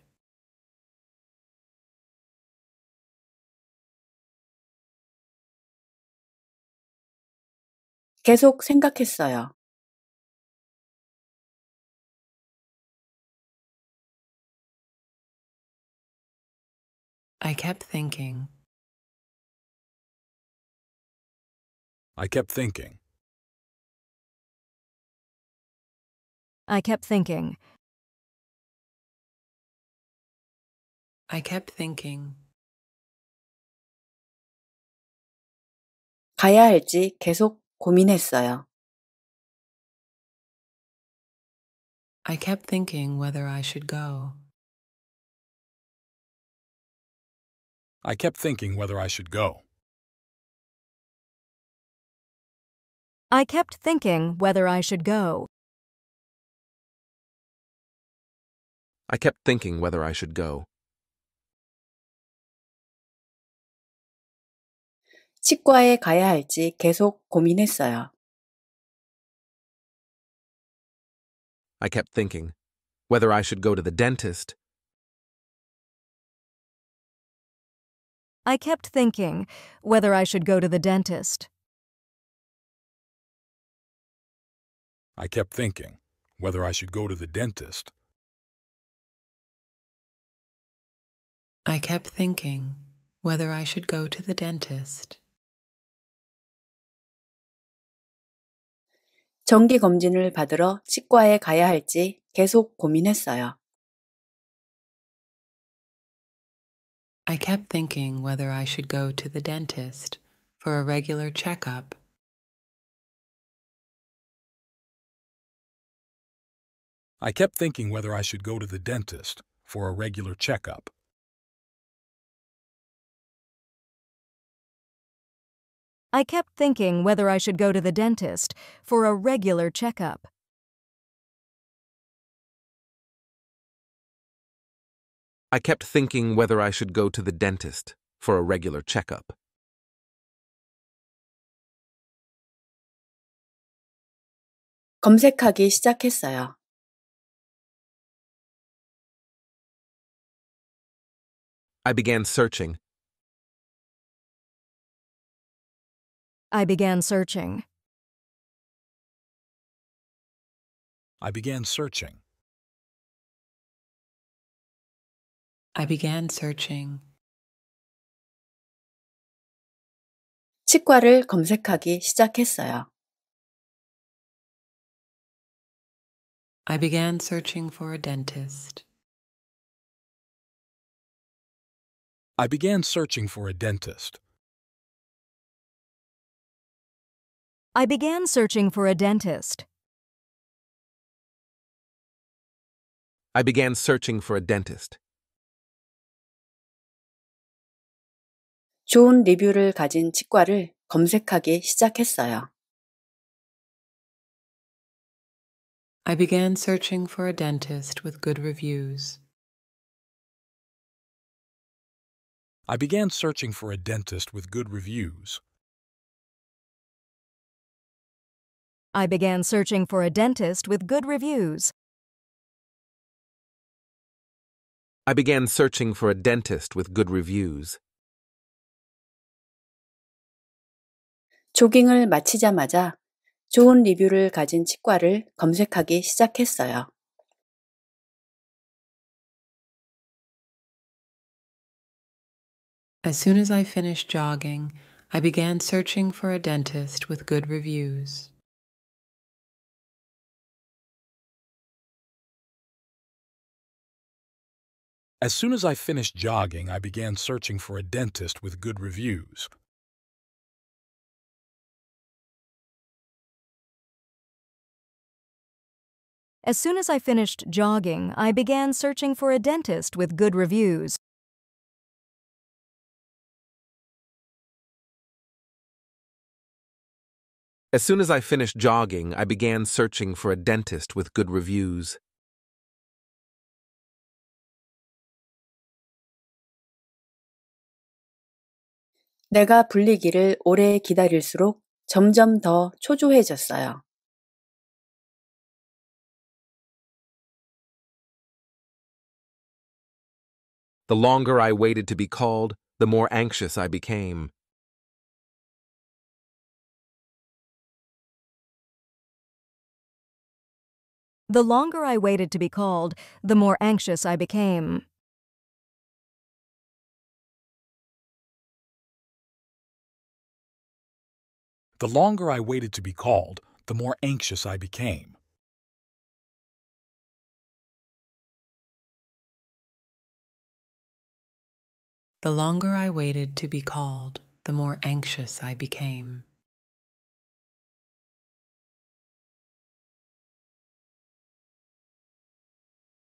계속 생각했어요. I kept thinking. I kept thinking. I kept thinking. I kept thinking. 가야 할지 계속 고민했어요. I kept thinking whether I should go. I kept thinking whether I should go. I kept thinking whether I should go. I kept thinking whether I should go. 치과에 가야 할지 계속 고민했어요. I kept thinking whether I should go to the dentist. I kept thinking whether I should go to the dentist. I kept thinking whether I should go to the dentist. I kept thinking whether I should go to the dentist. 정기 검진을 받으러 치과에 가야 할지 계속 고민했어요. I kept thinking whether I should go to the dentist for a regular checkup. I kept thinking whether I should go to the dentist for a regular checkup. I kept thinking whether I should go to the dentist for a regular checkup. I kept thinking whether I should go to the dentist for a regular checkup. I began searching. I began searching. I began searching. I began searching. 치과를 검색하기 시작했어요. I began searching for a dentist. I began searching for a dentist. I began searching for a dentist. I began searching for a dentist. 좋은 리뷰를 가진 치과를 검색하기 시작했어요. I began searching for a dentist with good reviews. I began searching for a dentist with good reviews. I began searching for a dentist with good reviews. I began searching for a dentist with good reviews. 조깅을 마치자마자 좋은 리뷰를 가진 치과를 검색하기 시작했어요. As soon as I finished jogging, I began searching for a dentist with good reviews. As soon as I finished jogging, I began searching for a dentist with good reviews. As soon as I finished jogging, I began searching for a dentist with good reviews. As soon as I finished jogging, I began searching for a dentist with good reviews. 내가 불리기를 오래 기다릴수록 점점 더 초조해졌어요. The longer I waited to be called, the more anxious I became. The longer I waited to be called, the more anxious I became. The longer I waited to be called, the more anxious I became. The longer I waited to be called, the more anxious I became.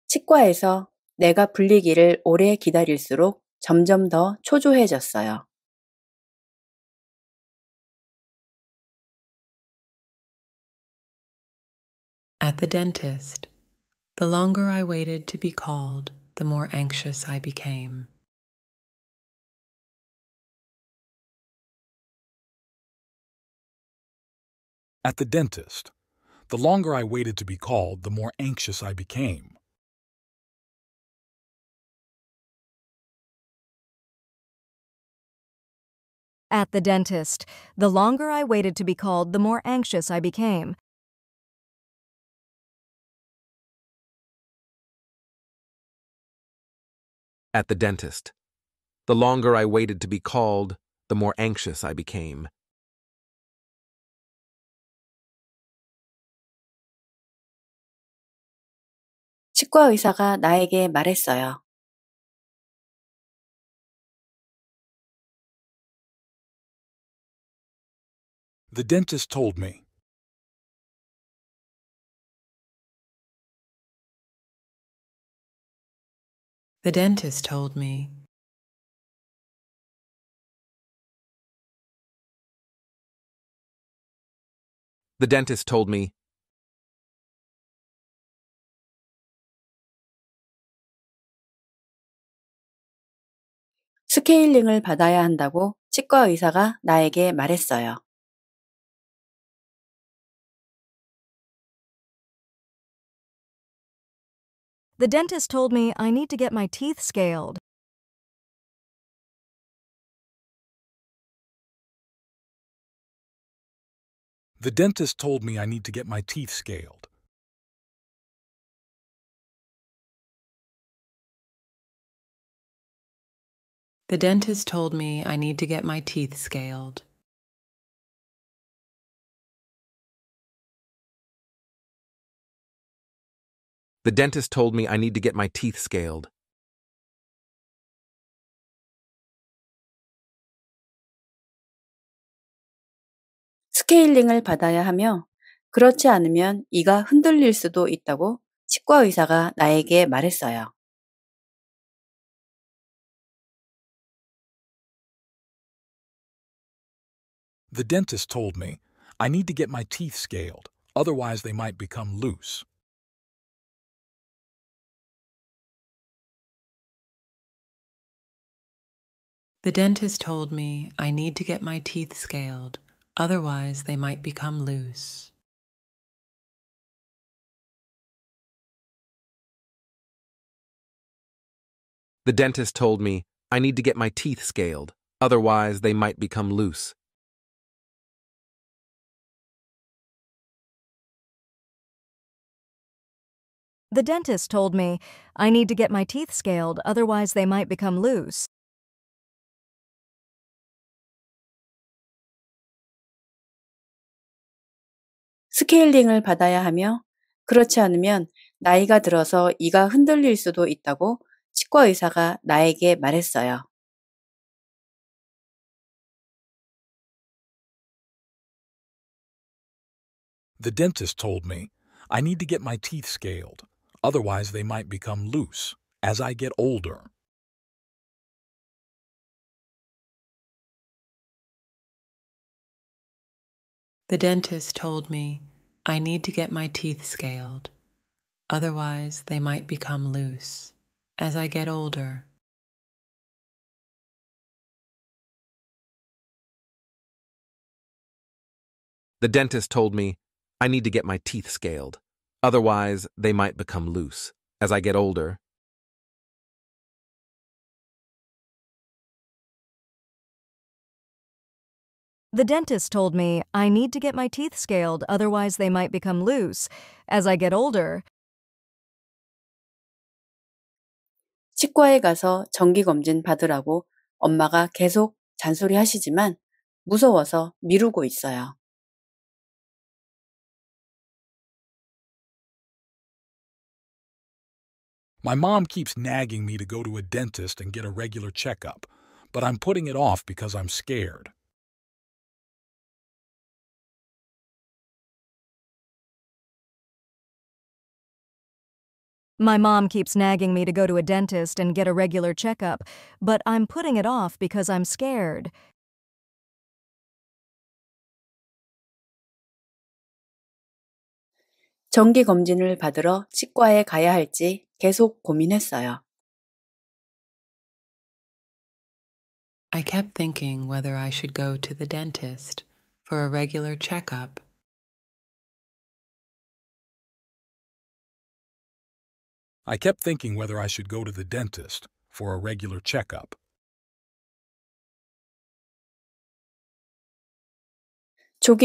치과에서 내가 불리기를 오래 기다릴수록 점점 더 초조해졌어요. At the dentist, the longer I waited to be called, the more anxious I became. At the dentist, the longer I waited to be called, the more anxious I became. At the dentist, the longer I waited to be called, the more anxious I became. At the dentist. The longer I waited to be called, the more anxious I became. The dentist told me. The dentist told me. The dentist told me. Scaling을 받아야 한다고 치과 의사가 나에게 말했어요. The dentist told me I need to get my teeth scaled. The dentist told me I need to get my teeth scaled. The dentist told me I need to get my teeth scaled. The dentist told me I need to get my teeth scaled. 받아야 하며 그렇지 않으면 이가 흔들릴 수도 있다고 치과 의사가 나에게 말했어요. The dentist told me I need to get my teeth scaled, otherwise they might become loose. The dentist told me I need to get my teeth scaled, otherwise, they might become loose. The dentist told me I need to get my teeth scaled, otherwise, they might become loose. The dentist told me I need to get my teeth scaled, otherwise, they might become loose. 스케일링을 받아야 하며 그렇지 않으면 나이가 들어서 이가 흔들릴 수도 있다고 치과 의사가 나에게 말했어요. The dentist told me I need to get my teeth scaled, otherwise, they might become loose as I get older. The dentist told me I need to get my teeth scaled, otherwise, they might become loose as I get older. The dentist told me I need to get my teeth scaled, otherwise, they might become loose as I get older The dentist told me I need to get my teeth scaled, otherwise, they might become loose as I get older. 치과에 가서 정기 검진 받으라고 엄마가 계속 무서워서 미루고 있어요. My mom keeps nagging me to go to a dentist and get a regular checkup, but I'm putting it off because I'm scared. My mom keeps nagging me to go to a dentist and get a regular checkup, but I'm putting it off because I'm scared. I kept thinking whether I should go to the dentist for a regular checkup. I kept thinking whether I should go to the dentist for a regular checkup. As soon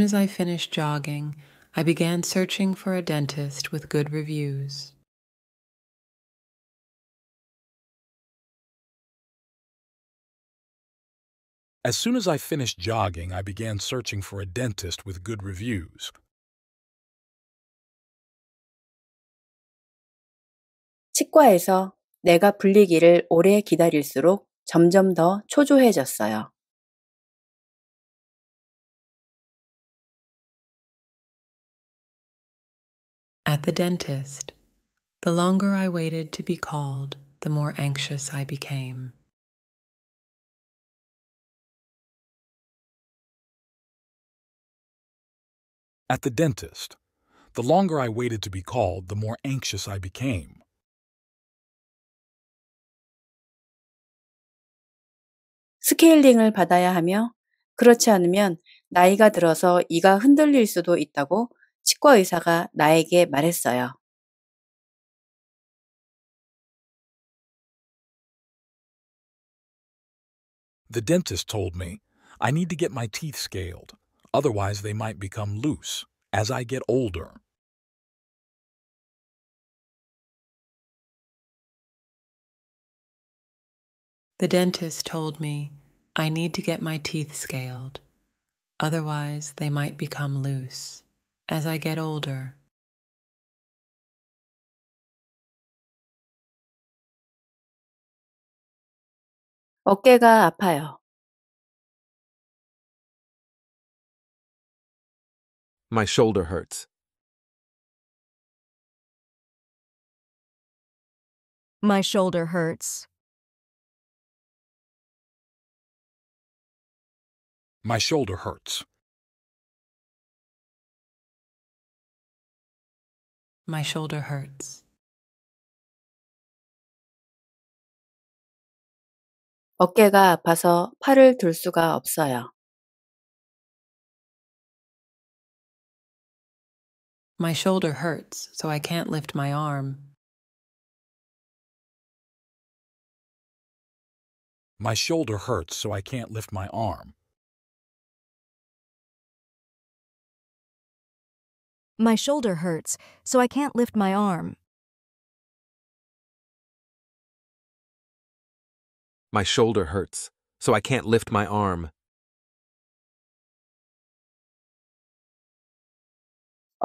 as I finished jogging, I began searching for a dentist with good reviews. As soon as I finished jogging, I began searching for a dentist with good reviews. At the dentist, the longer I waited to be called, the more anxious I became. At the dentist, the longer I waited to be called, the more anxious I became. Scaling을 받아야 하며 그렇지 않으면 나이가 들어서 이가 흔들릴 수도 있다고 치과 의사가 나에게 말했어요. The dentist told me I need to get my teeth scaled. Otherwise, they might become loose as I get older. The dentist told me I need to get my teeth scaled. Otherwise, they might become loose as I get older. 어깨가 아파요. My shoulder hurts. My shoulder hurts. My shoulder hurts. My shoulder hurts. 어깨가 아파서 팔을 들 수가 없어요. My shoulder hurts, so I can't lift my arm. My shoulder hurts, so I can't lift my arm. My shoulder hurts, so I can't lift my arm. My shoulder hurts, so I can't lift my arm.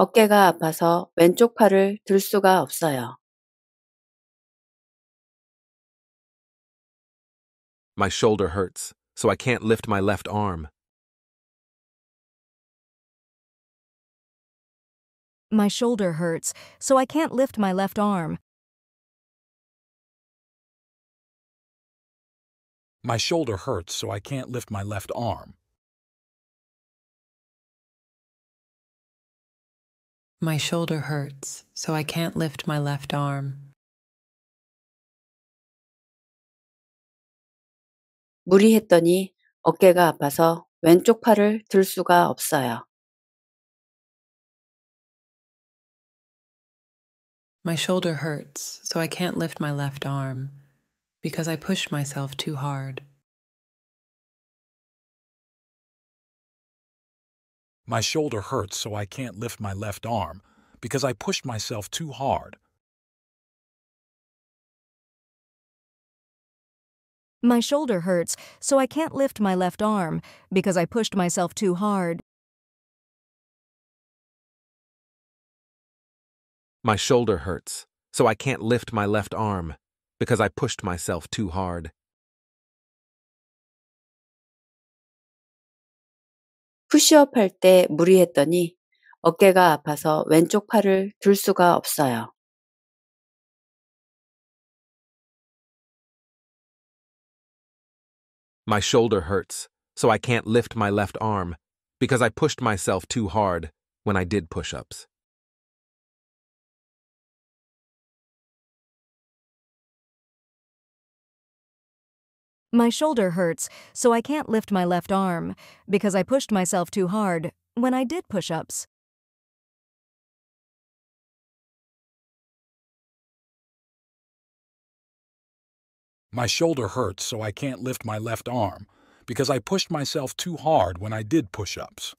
어깨가 아파서 왼쪽 팔을 들 수가 없어요. My shoulder hurts, so I can't lift my left arm. My shoulder hurts, so I can't lift my left arm. My shoulder hurts, so I can't lift my left arm. My shoulder hurts, so I can't lift my left arm. 어깨가 아파서 왼쪽 팔을 들 수가 없어요. My shoulder hurts, so I can't lift my left arm because I pushed myself too hard. My shoulder hurts so I can't lift my left arm because I pushed myself too hard. My shoulder hurts, so I can't lift my left arm because I pushed myself too hard. My shoulder hurts, so I can't lift my left arm because I pushed myself too hard. 무리했더니 어깨가 아파서 왼쪽 팔을 들 수가 없어요. My shoulder hurts, so I can't lift my left arm because I pushed myself too hard when I did push ups. My shoulder hurts, so I can't lift my left arm because I pushed myself too hard when I did push ups. My shoulder hurts, so I can't lift my left arm because I pushed myself too hard when I did push ups.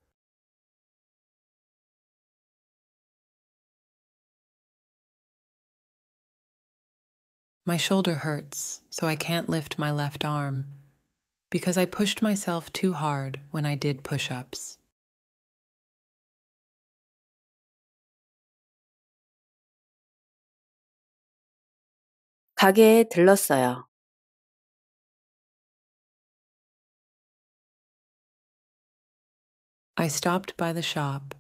My shoulder hurts, so I can't lift my left arm because I pushed myself too hard when I did push ups. I stopped by the shop.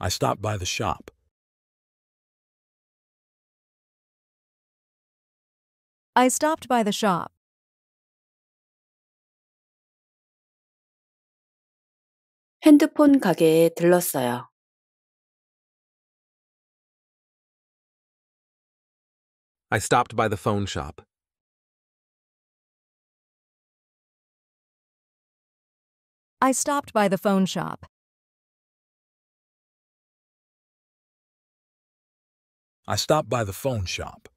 I stopped by the shop. I stopped by the shop. 핸드폰 가게에 들렀어요. I stopped by the phone shop. I stopped by the phone shop. I stopped by the phone shop.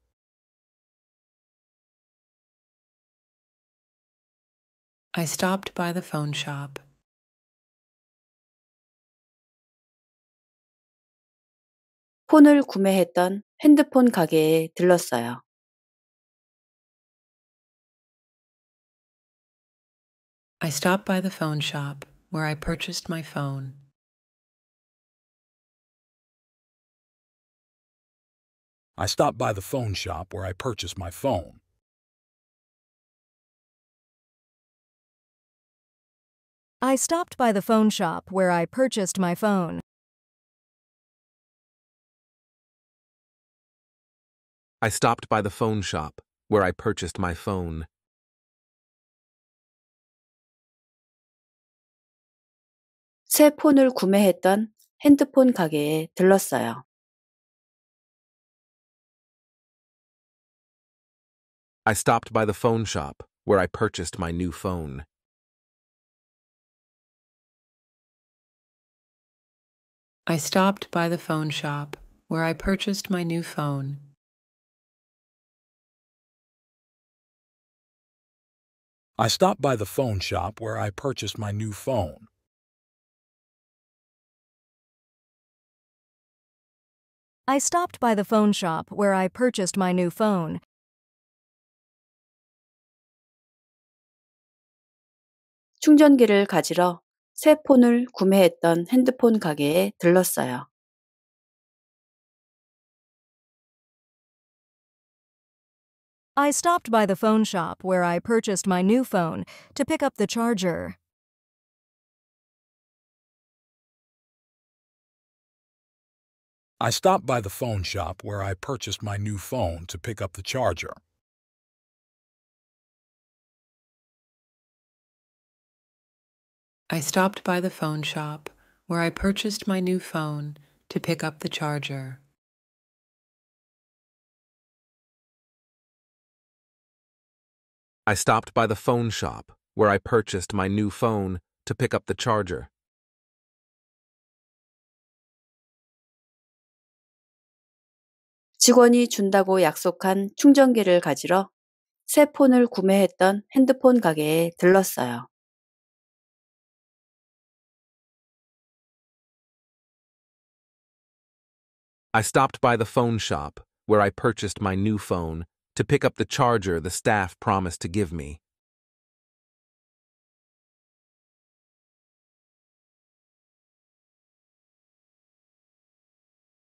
I stopped by the phone shop. 폰을 구매했던 핸드폰 가게에 들렀어요. I stopped by the phone shop where I purchased my phone. I stopped by the phone shop where I purchased my phone. I stopped by the phone shop where I purchased my phone. I stopped by the phone shop where I purchased my phone. 새 폰을 구매했던 핸드폰 가게에 들렀어요. I stopped by the phone shop, where I purchased my new phone. I stopped by the phone shop, where I purchased my new phone. I stopped by the phone shop where I purchased my new phone. I stopped by the phone shop where I purchased my new phone. 충전기를 가지러 새 폰을 구매했던 핸드폰 가게에 들렀어요. I stopped by the phone shop where I purchased my new phone to pick up the charger. I stopped by the phone shop where I purchased my new phone to pick up the charger. I stopped by the phone shop where I purchased my new phone to pick up the charger. I stopped by the phone shop where I purchased my new phone to pick up the charger. 직원이 준다고 약속한 충전기를 가지러 새 폰을 구매했던 핸드폰 가게에 들렀어요. I stopped by the phone shop, where I purchased my new phone, to pick up the charger the staff promised to give me.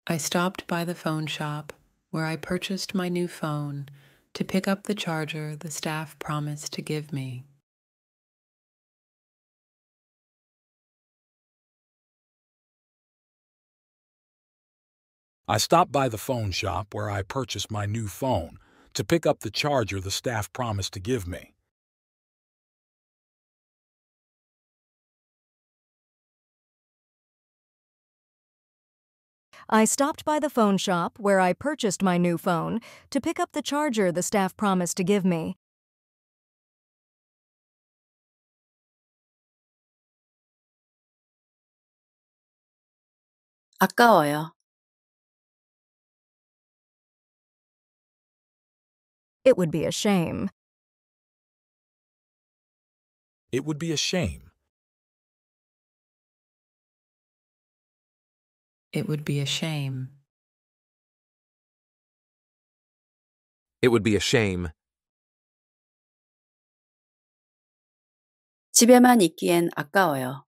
I stopped by the phone shop, where I purchased my new phone, to pick up the charger the staff promised to give me. I stopped by the phone shop where I purchased my new phone to pick up the charger the staff promised to give me. I stopped by the phone shop where I purchased my new phone to pick up the charger the staff promised to give me. 아까워요. It would be a shame. It would be a shame. It would be a shame. It would be a shame. 집에만 있기엔 아까워요.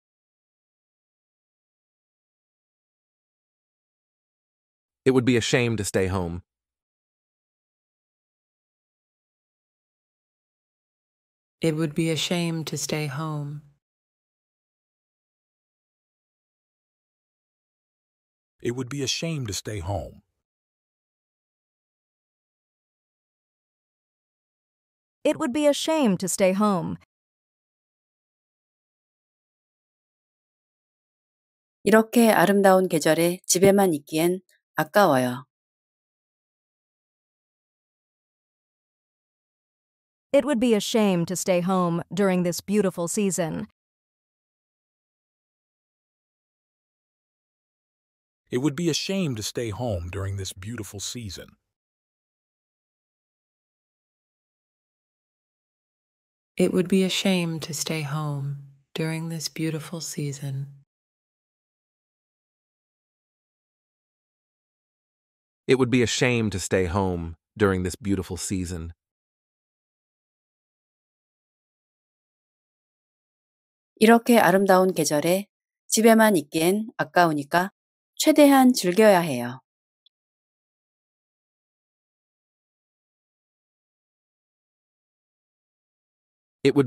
It would be a shame to stay home. It would be a shame to stay home. It would be a shame to stay home. It would be a shame to stay home. 이렇게 아름다운 계절에 집에만 있기엔 아까워요. It would be a shame to stay home during this beautiful season. It would be a shame to stay home during this beautiful season. It would be a shame to stay home during this beautiful season. It would be a shame to stay home during this beautiful season. It would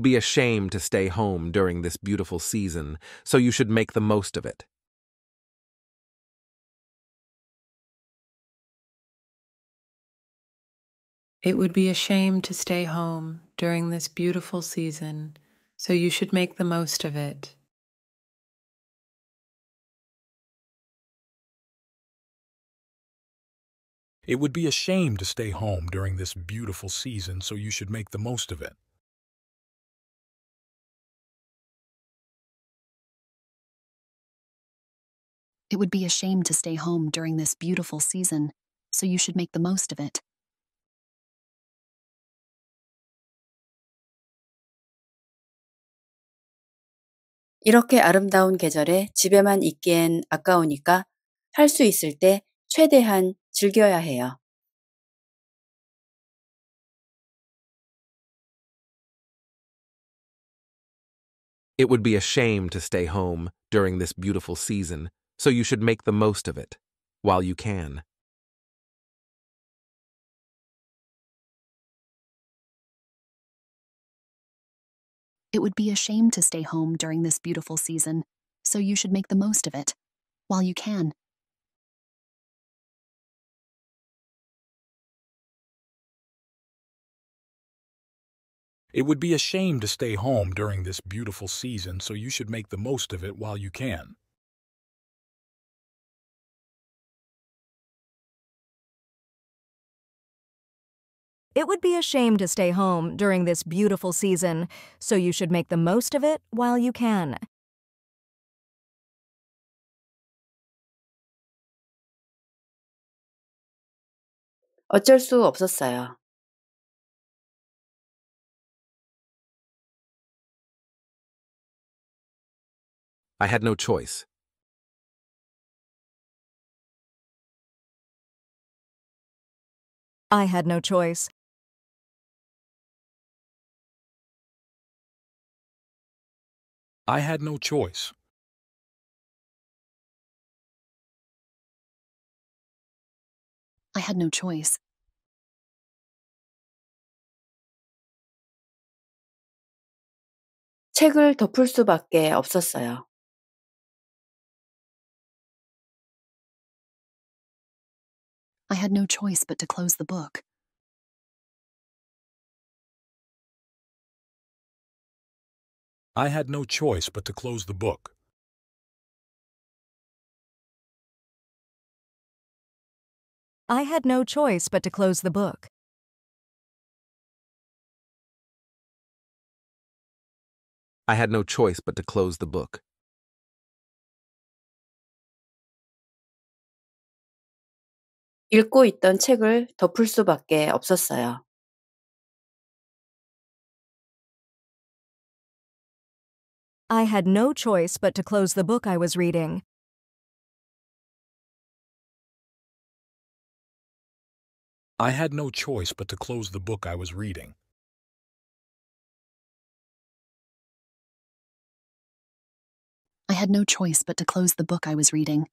be a shame to stay home during this beautiful season, so you should make the most of it. It would be a shame to stay home during this beautiful season, so you should make the most of it. It would be a shame to stay home during this beautiful season, so you should make the most of it. It would be a shame to stay home during this beautiful season, so you should make the most of it. 이렇게 아름다운 계절에 집에만 있기엔 아까우니까 할 수 있을 때 최대한 즐겨야 해요. It would be a shame to stay home during this beautiful season, so you should make the most of it while you can. It would be a shame to stay home during this beautiful season, so you should make the most of it, while you can. It would be a shame to stay home during this beautiful season, so you should make the most of it while you can. It would be a shame to stay home during this beautiful season, so you should make the most of it while you can. I had no choice. I had no choice. I had no choice. I had no choice. I had no choice but to close the book. I had no choice but to close the book. I had no choice but to close the book. I had no choice but to close the book. I had no choice but to close the book. 읽고 있던 책을 덮을 수밖에 없었어요. I had no choice but to close the book I was reading. I had no choice but to close the book I was reading. I had no choice but to close the book I was reading.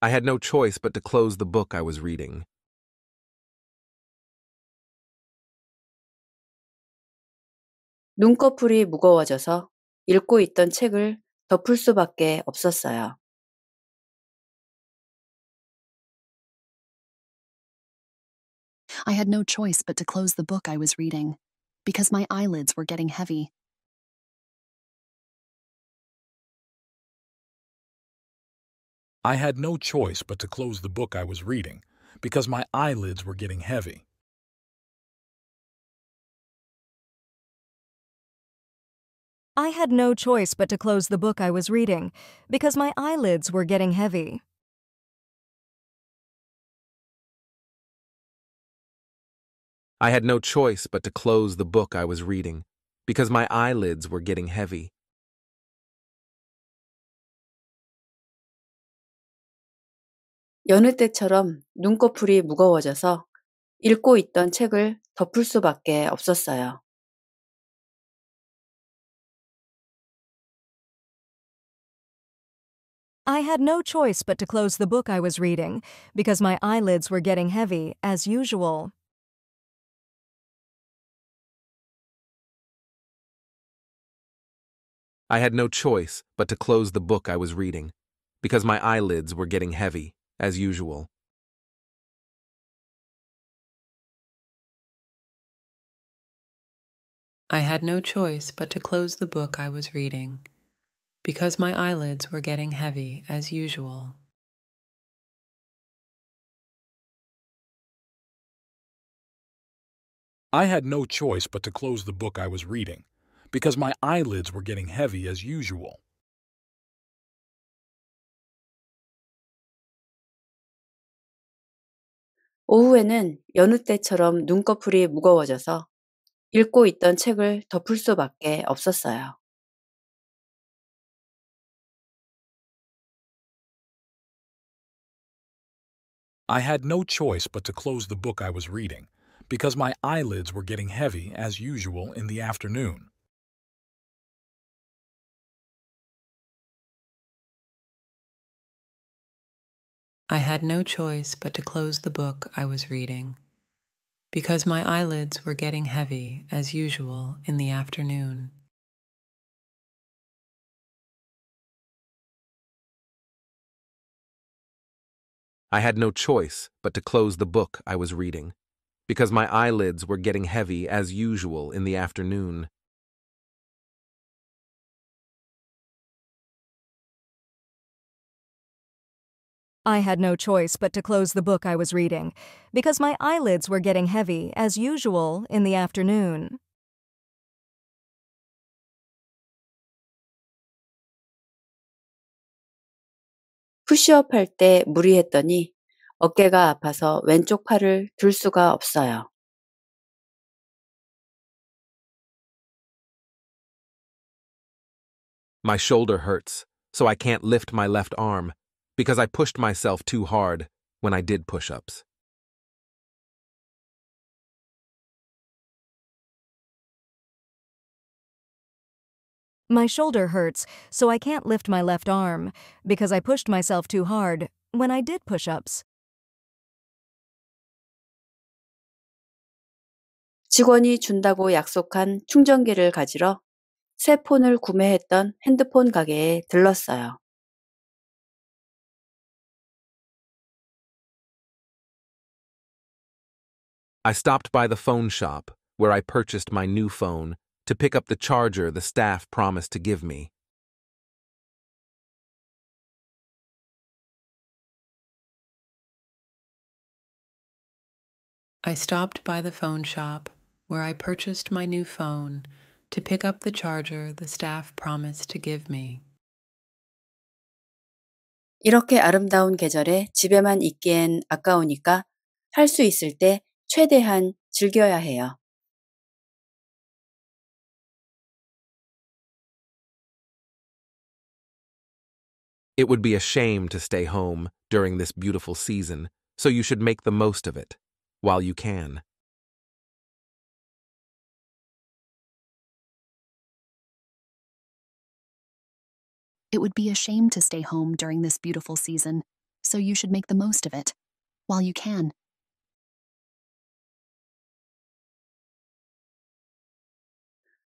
I had no choice but to close the book I was reading. I had no choice but to close the book I was reading, because my eyelids were getting heavy. I had no choice but to close the book I was reading, because my eyelids were getting heavy. I had no choice but to close the book I was reading, because my eyelids were getting heavy. I had no choice but to close the book I was reading, because my eyelids were getting heavy. 여느 읽고 있던 책을 덮을 수밖에 없었어요. I had no choice but to close the book I was reading, because my eyelids were getting heavy, as usual. I had no choice but to close the book I was reading, because my eyelids were getting heavy, as usual. I had no choice but to close the book I was reading because my eyelids were getting heavy as usual. I had no choice but to close the book I was reading, because my eyelids were getting heavy as usual. 오후에는 여느 때처럼 눈꺼풀이 무거워져서 읽고 있던 책을 덮을 수밖에 없었어요. I had no choice but to close the book I was reading, because my eyelids were getting heavy, as usual, in the afternoon. I had no choice but to close the book I was reading, because my eyelids were getting heavy, as usual, in the afternoon. I had no choice but to close the book I was reading, because my eyelids were getting heavy as usual in the afternoon. I had no choice but to close the book I was reading, because my eyelids were getting heavy, as usual, in the afternoon. 무리했더니 어깨가 아파서 왼쪽 팔을 들 수가 없어요. My shoulder hurts, so I can't lift my left arm because I pushed myself too hard when I did push ups. My shoulder hurts, so I can't lift my left arm because I pushed myself too hard when I did push-ups. 직원이 준다고 약속한 충전기를 가지러 새 폰을 구매했던 핸드폰 가게에 들렀어요. I stopped by the phone shop where I purchased my new phone to pick up the charger the staff promised to give me. I stopped by the phone shop where I purchased my new phone to pick up the charger the staff promised to give me. 이렇게 아름다운 계절에 집에만 있기엔 아까우니까 할 수 있을 때 최대한 즐겨야 해요. It would be a shame to stay home during this beautiful season, so you should make the most of it while you can. It would be a shame to stay home during this beautiful season, so you should make the most of it while you can.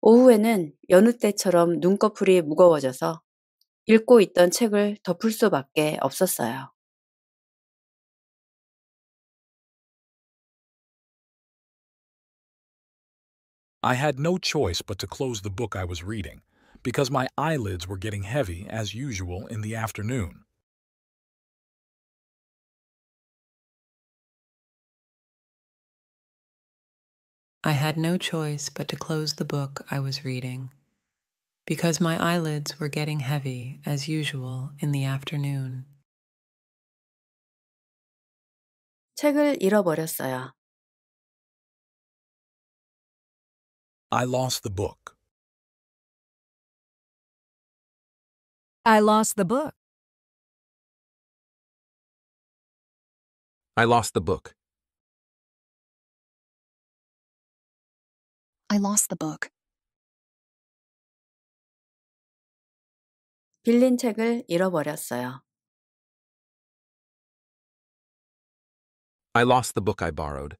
오후에는 여느 때처럼 눈꺼풀이 무거워져서 I had no choice but to close the book I was reading, because my eyelids were getting heavy as usual in the afternoon. I had no choice but to close the book I was reading because my eyelids were getting heavy as usual in the afternoon. 책을 잃어버렸어요. I lost the book. I lost the book. I lost the book. I lost the book. 빌린 책을 잃어버렸어요. I lost the book I borrowed.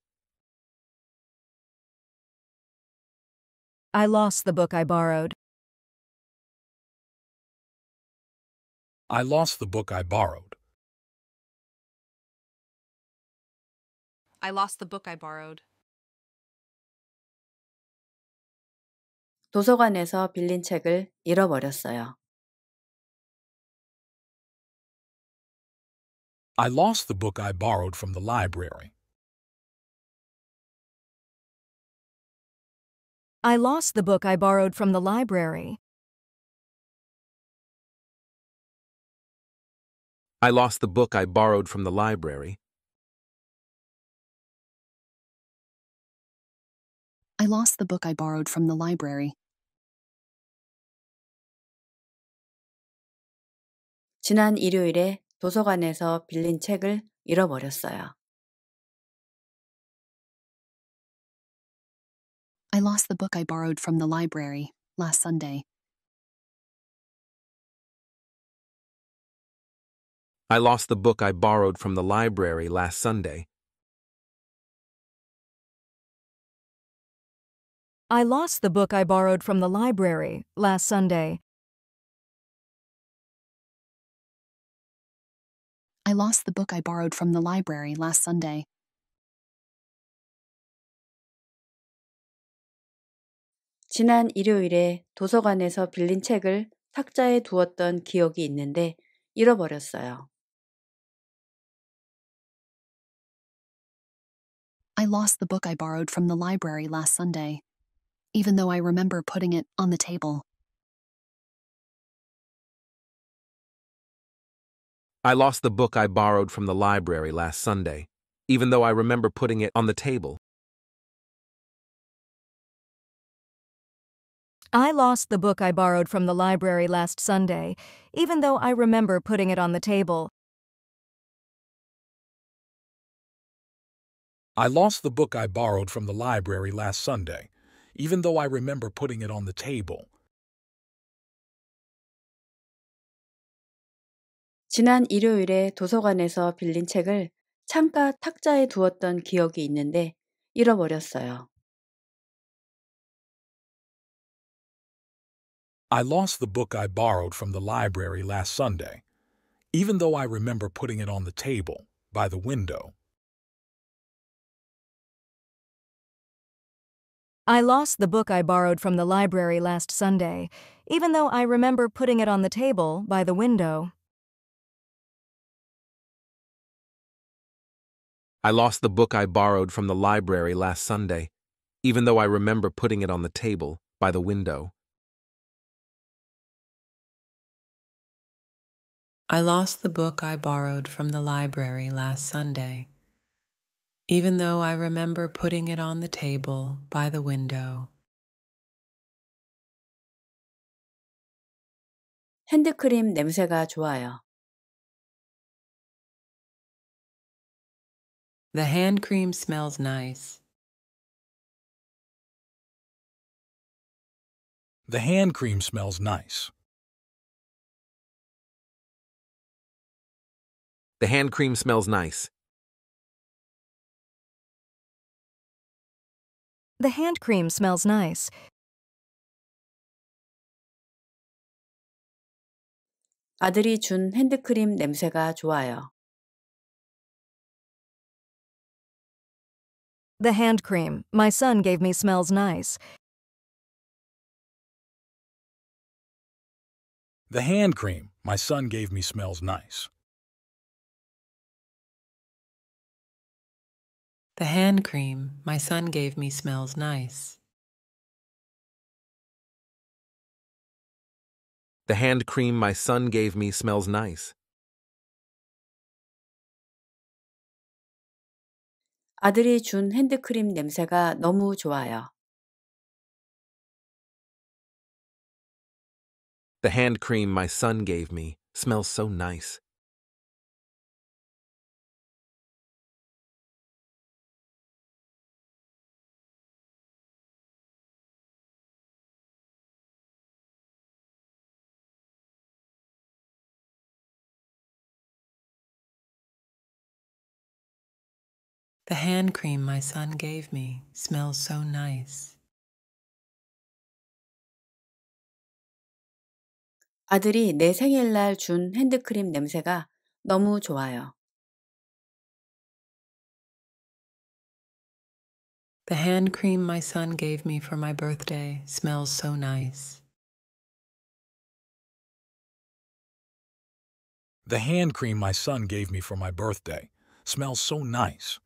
I lost the book I borrowed. I lost the book I borrowed. I lost the book I borrowed. 도서관에서 빌린 책을 잃어버렸어요. I lost the book I borrowed from the library. I lost the book I borrowed from the library. I lost the book I borrowed from the library. I lost the book I borrowed from the library. 지난 일요일에 도서관에서 빌린 책을 잃어버렸어요. I lost the book I borrowed from the library last Sunday. I lost the book I borrowed from the library last Sunday. I lost the book I borrowed from the library last Sunday. lost the book I borrowed from the library last Sunday. 지난 일요일에 도서관에서 빌린 책을 탁자에 두었던 기억이 있는데 잃어버렸어요. I lost the book I borrowed from the library last Sunday, even though I remember putting it on the table. I lost the book I borrowed from the library last Sunday, even though I remember putting it on the table. I lost the book I borrowed from the library last Sunday, even though I remember putting it on the table. I lost the book I borrowed from the library last Sunday, even though I remember putting it on the table. 지난 일요일에 도서관에서 빌린 책을 창가 탁자에 두었던 기억이 있는데 잃어버렸어요. I lost the book I borrowed from the library last Sunday, even though I remember putting it on the table by the window. I lost the book I borrowed from the library last Sunday, even though I remember putting it on the table by the window. I lost the book I borrowed from the library last Sunday, even though I remember putting it on the table by the window. I lost the book I borrowed from the library last Sunday, even though I remember putting it on the table by the window. 핸드크림 냄새가 좋아요. The hand cream smells nice. The hand cream smells nice. The hand cream smells nice. The hand cream smells nice. 아들이 준 핸드크림 냄새가 좋아요. The hand cream. My son gave me smells nice. The hand cream. My son gave me smells nice. The hand cream my son gave me smells nice. The hand cream my son gave me smells nice. 아들이 준 핸드크림 냄새가 너무 좋아요. The hand cream my son gave me smells so nice. The hand cream my son gave me smells so nice. 내 생일날 준 핸드크림 냄새가 너무 좋아요. The hand cream my son gave me for my birthday smells so nice. The hand cream my son gave me for my birthday smells so nice.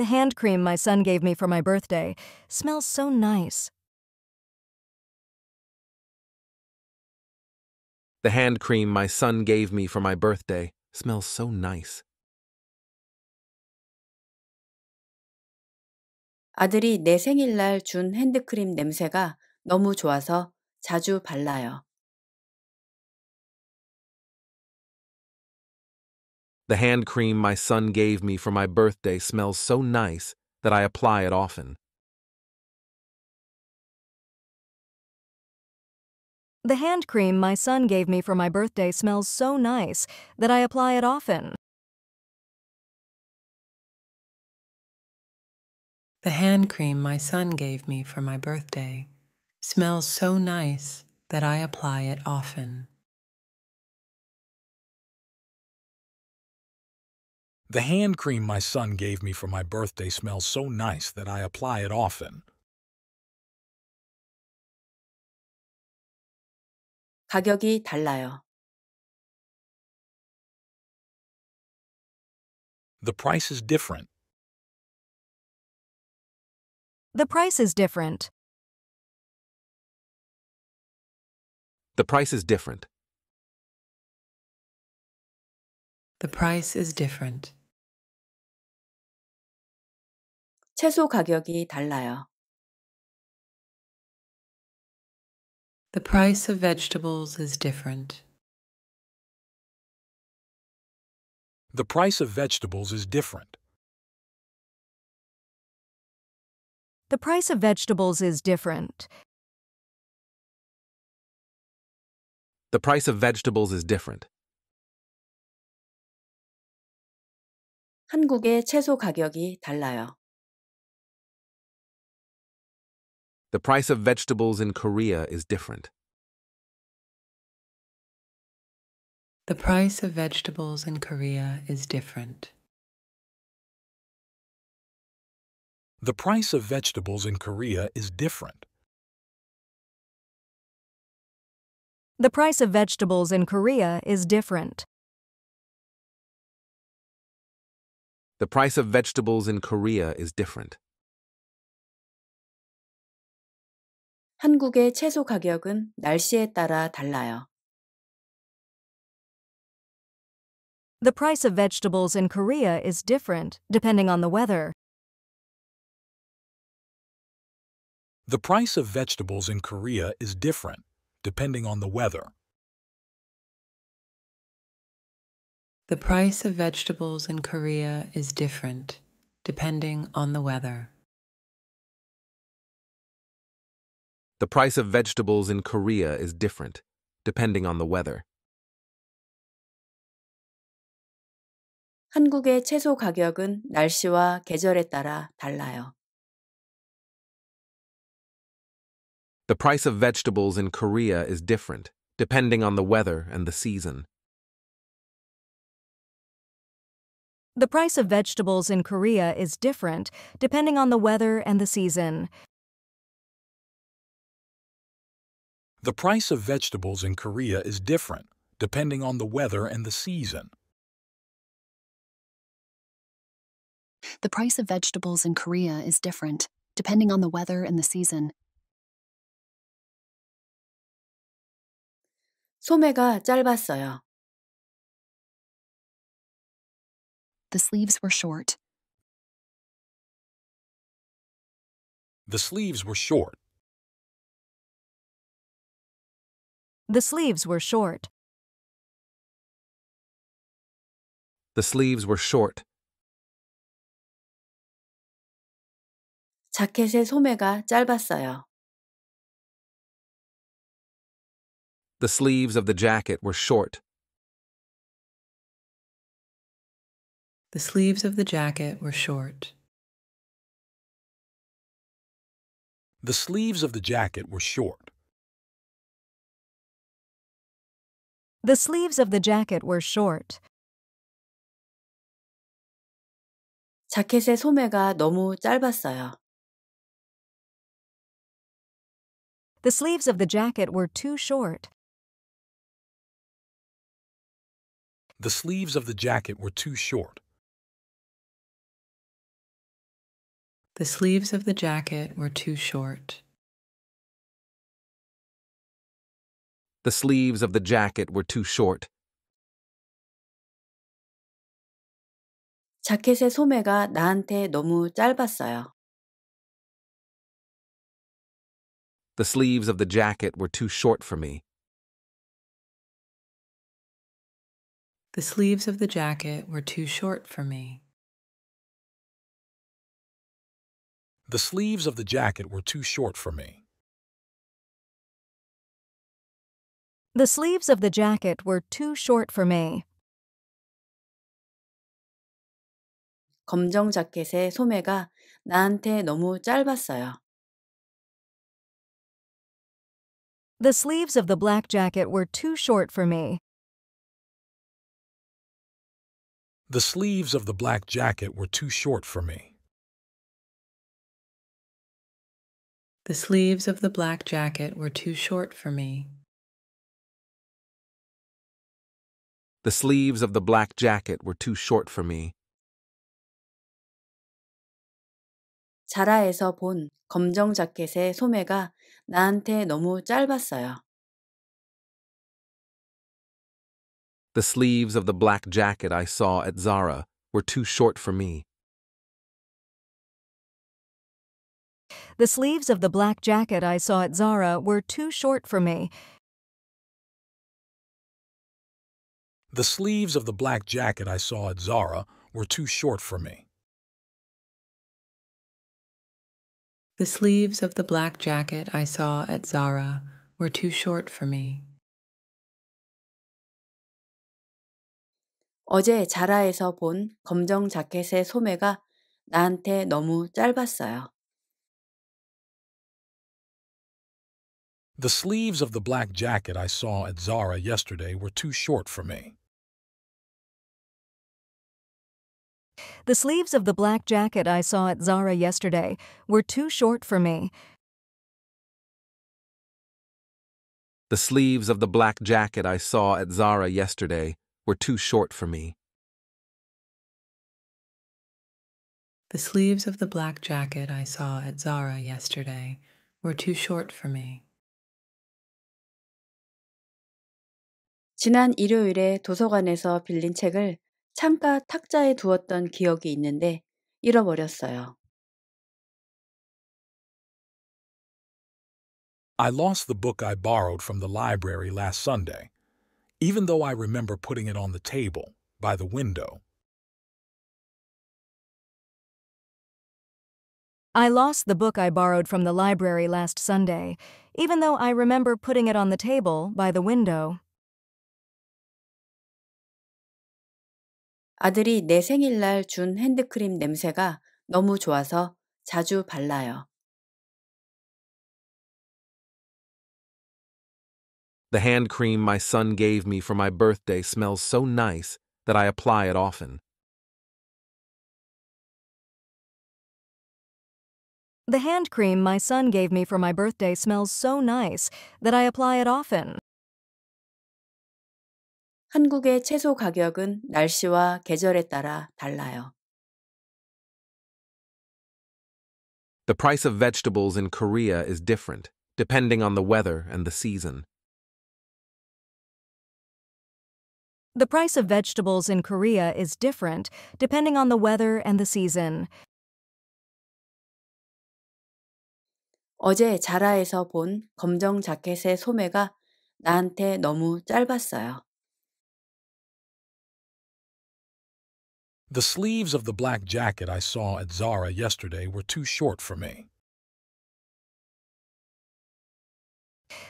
The hand cream my son gave me for my birthday smells so nice. The hand cream my son gave me for my birthday smells so nice. 아들이 내 생일날 준 핸드크림 냄새가 너무 좋아서 자주 발라요. The hand cream my son gave me for my birthday smells so nice that I apply it often. The hand cream my son gave me for my birthday smells so nice that I apply it often. The hand cream my son gave me for my birthday smells so nice that I apply it often. The hand cream my son gave me for my birthday smells so nice that I apply it often. 가격이 달라요. The price is different. The price is different. The price is different. The price is different. 채소 가격이 달라요. The price of vegetables is different. The price of vegetables is different. The price of vegetables is different. The price of vegetables is different. 한국의 채소 가격이 달라요. The price of vegetables in Korea is different. The price of vegetables in Korea is different. The price of vegetables in Korea is different. The price of vegetables in Korea is different. The price of vegetables in Korea is different. 한국의 채소 가격은 날씨에 따라 달라요. The price of vegetables in Korea is different depending on the weather. The price of vegetables in Korea is different depending on the weather. The price of vegetables in Korea is different depending on the weather. The price of vegetables in Korea is different, depending on the weather. 한국의 채소 가격은 날씨와 계절에 따라 달라요. The price of vegetables in Korea is different, depending on the weather and the season. The price of vegetables in Korea is different depending on the weather and the season. The price of vegetables in Korea is different, depending on the weather and the season. The price of vegetables in Korea is different, depending on the weather and the season. 소매가 짧았어요. The sleeves were short. The sleeves were short. The sleeves were short. The sleeves were short. 자켓의 소매가 짧았어요. The sleeves of the jacket were short. The sleeves of the jacket were short. The sleeves of the jacket were short. The sleeves of the jacket were short. 자켓의 소매가 너무 짧았어요. The sleeves of the jacket were too short. The sleeves of the jacket were too short. The sleeves of the jacket were too short. The sleeves of the jacket were too short. 자켓의 소매가 나한테 너무 짧았어요. The sleeves of the jacket were too short for me. The sleeves of the jacket were too short for me. The sleeves of the jacket were too short for me. The sleeves of the jacket were too short for me. 검정 자켓의 소매가 나한테 너무 짧았어요. The sleeves of the black jacket were too short for me. The sleeves of the black jacket were too short for me. The sleeves of the black jacket were too short for me. The sleeves of the black jacket were too short for me. 자라에서 본 검정 자켓의 소매가 나한테 너무 짧았어요. The sleeves of the black jacket I saw at Zara were too short for me. The sleeves of the black jacket I saw at Zara were too short for me, The sleeves of the black jacket I saw at Zara were too short for me. The sleeves of the black jacket I saw at Zara were too short for me. 어제 자라에서 본 검정 자켓의 소매가 나한테 너무 짧았어요. The sleeves of the black jacket I saw at Zara yesterday were too short for me. The sleeves of the black jacket I saw at Zara yesterday were too short for me. The sleeves of the black jacket I saw at Zara yesterday were too short for me. The sleeves of the black jacket I saw at Zara yesterday were too short for me. 지난 일요일에 도서관에서 빌린 책을 창가 탁자에 두었던 기억이 있는데 잃어버렸어요. I lost the book I borrowed from the library last Sunday, even though I remember putting it on the table by the window. I lost the book I borrowed from the library last Sunday, even though I remember putting it on the table by the window. 아들이 내 생일날 준 핸드크림 냄새가 너무 좋아서 자주 발라요. The hand cream my son gave me for my birthday smells so nice that I apply it often. The hand cream my son gave me for my birthday smells so nice that I apply it often. 한국의 채소 가격은 날씨와 계절에 따라 달라요. The price of vegetables in Korea is different, depending on the weather and the season. The price of vegetables in Korea is different depending on the weather and the season. 어제 자라에서 본 검정 자켓의 소매가 나한테 너무 짧았어요. The sleeves of the black jacket I saw at Zara yesterday were too short for me.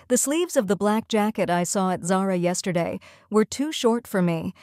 The sleeves of the black jacket I saw at Zara yesterday were too short for me,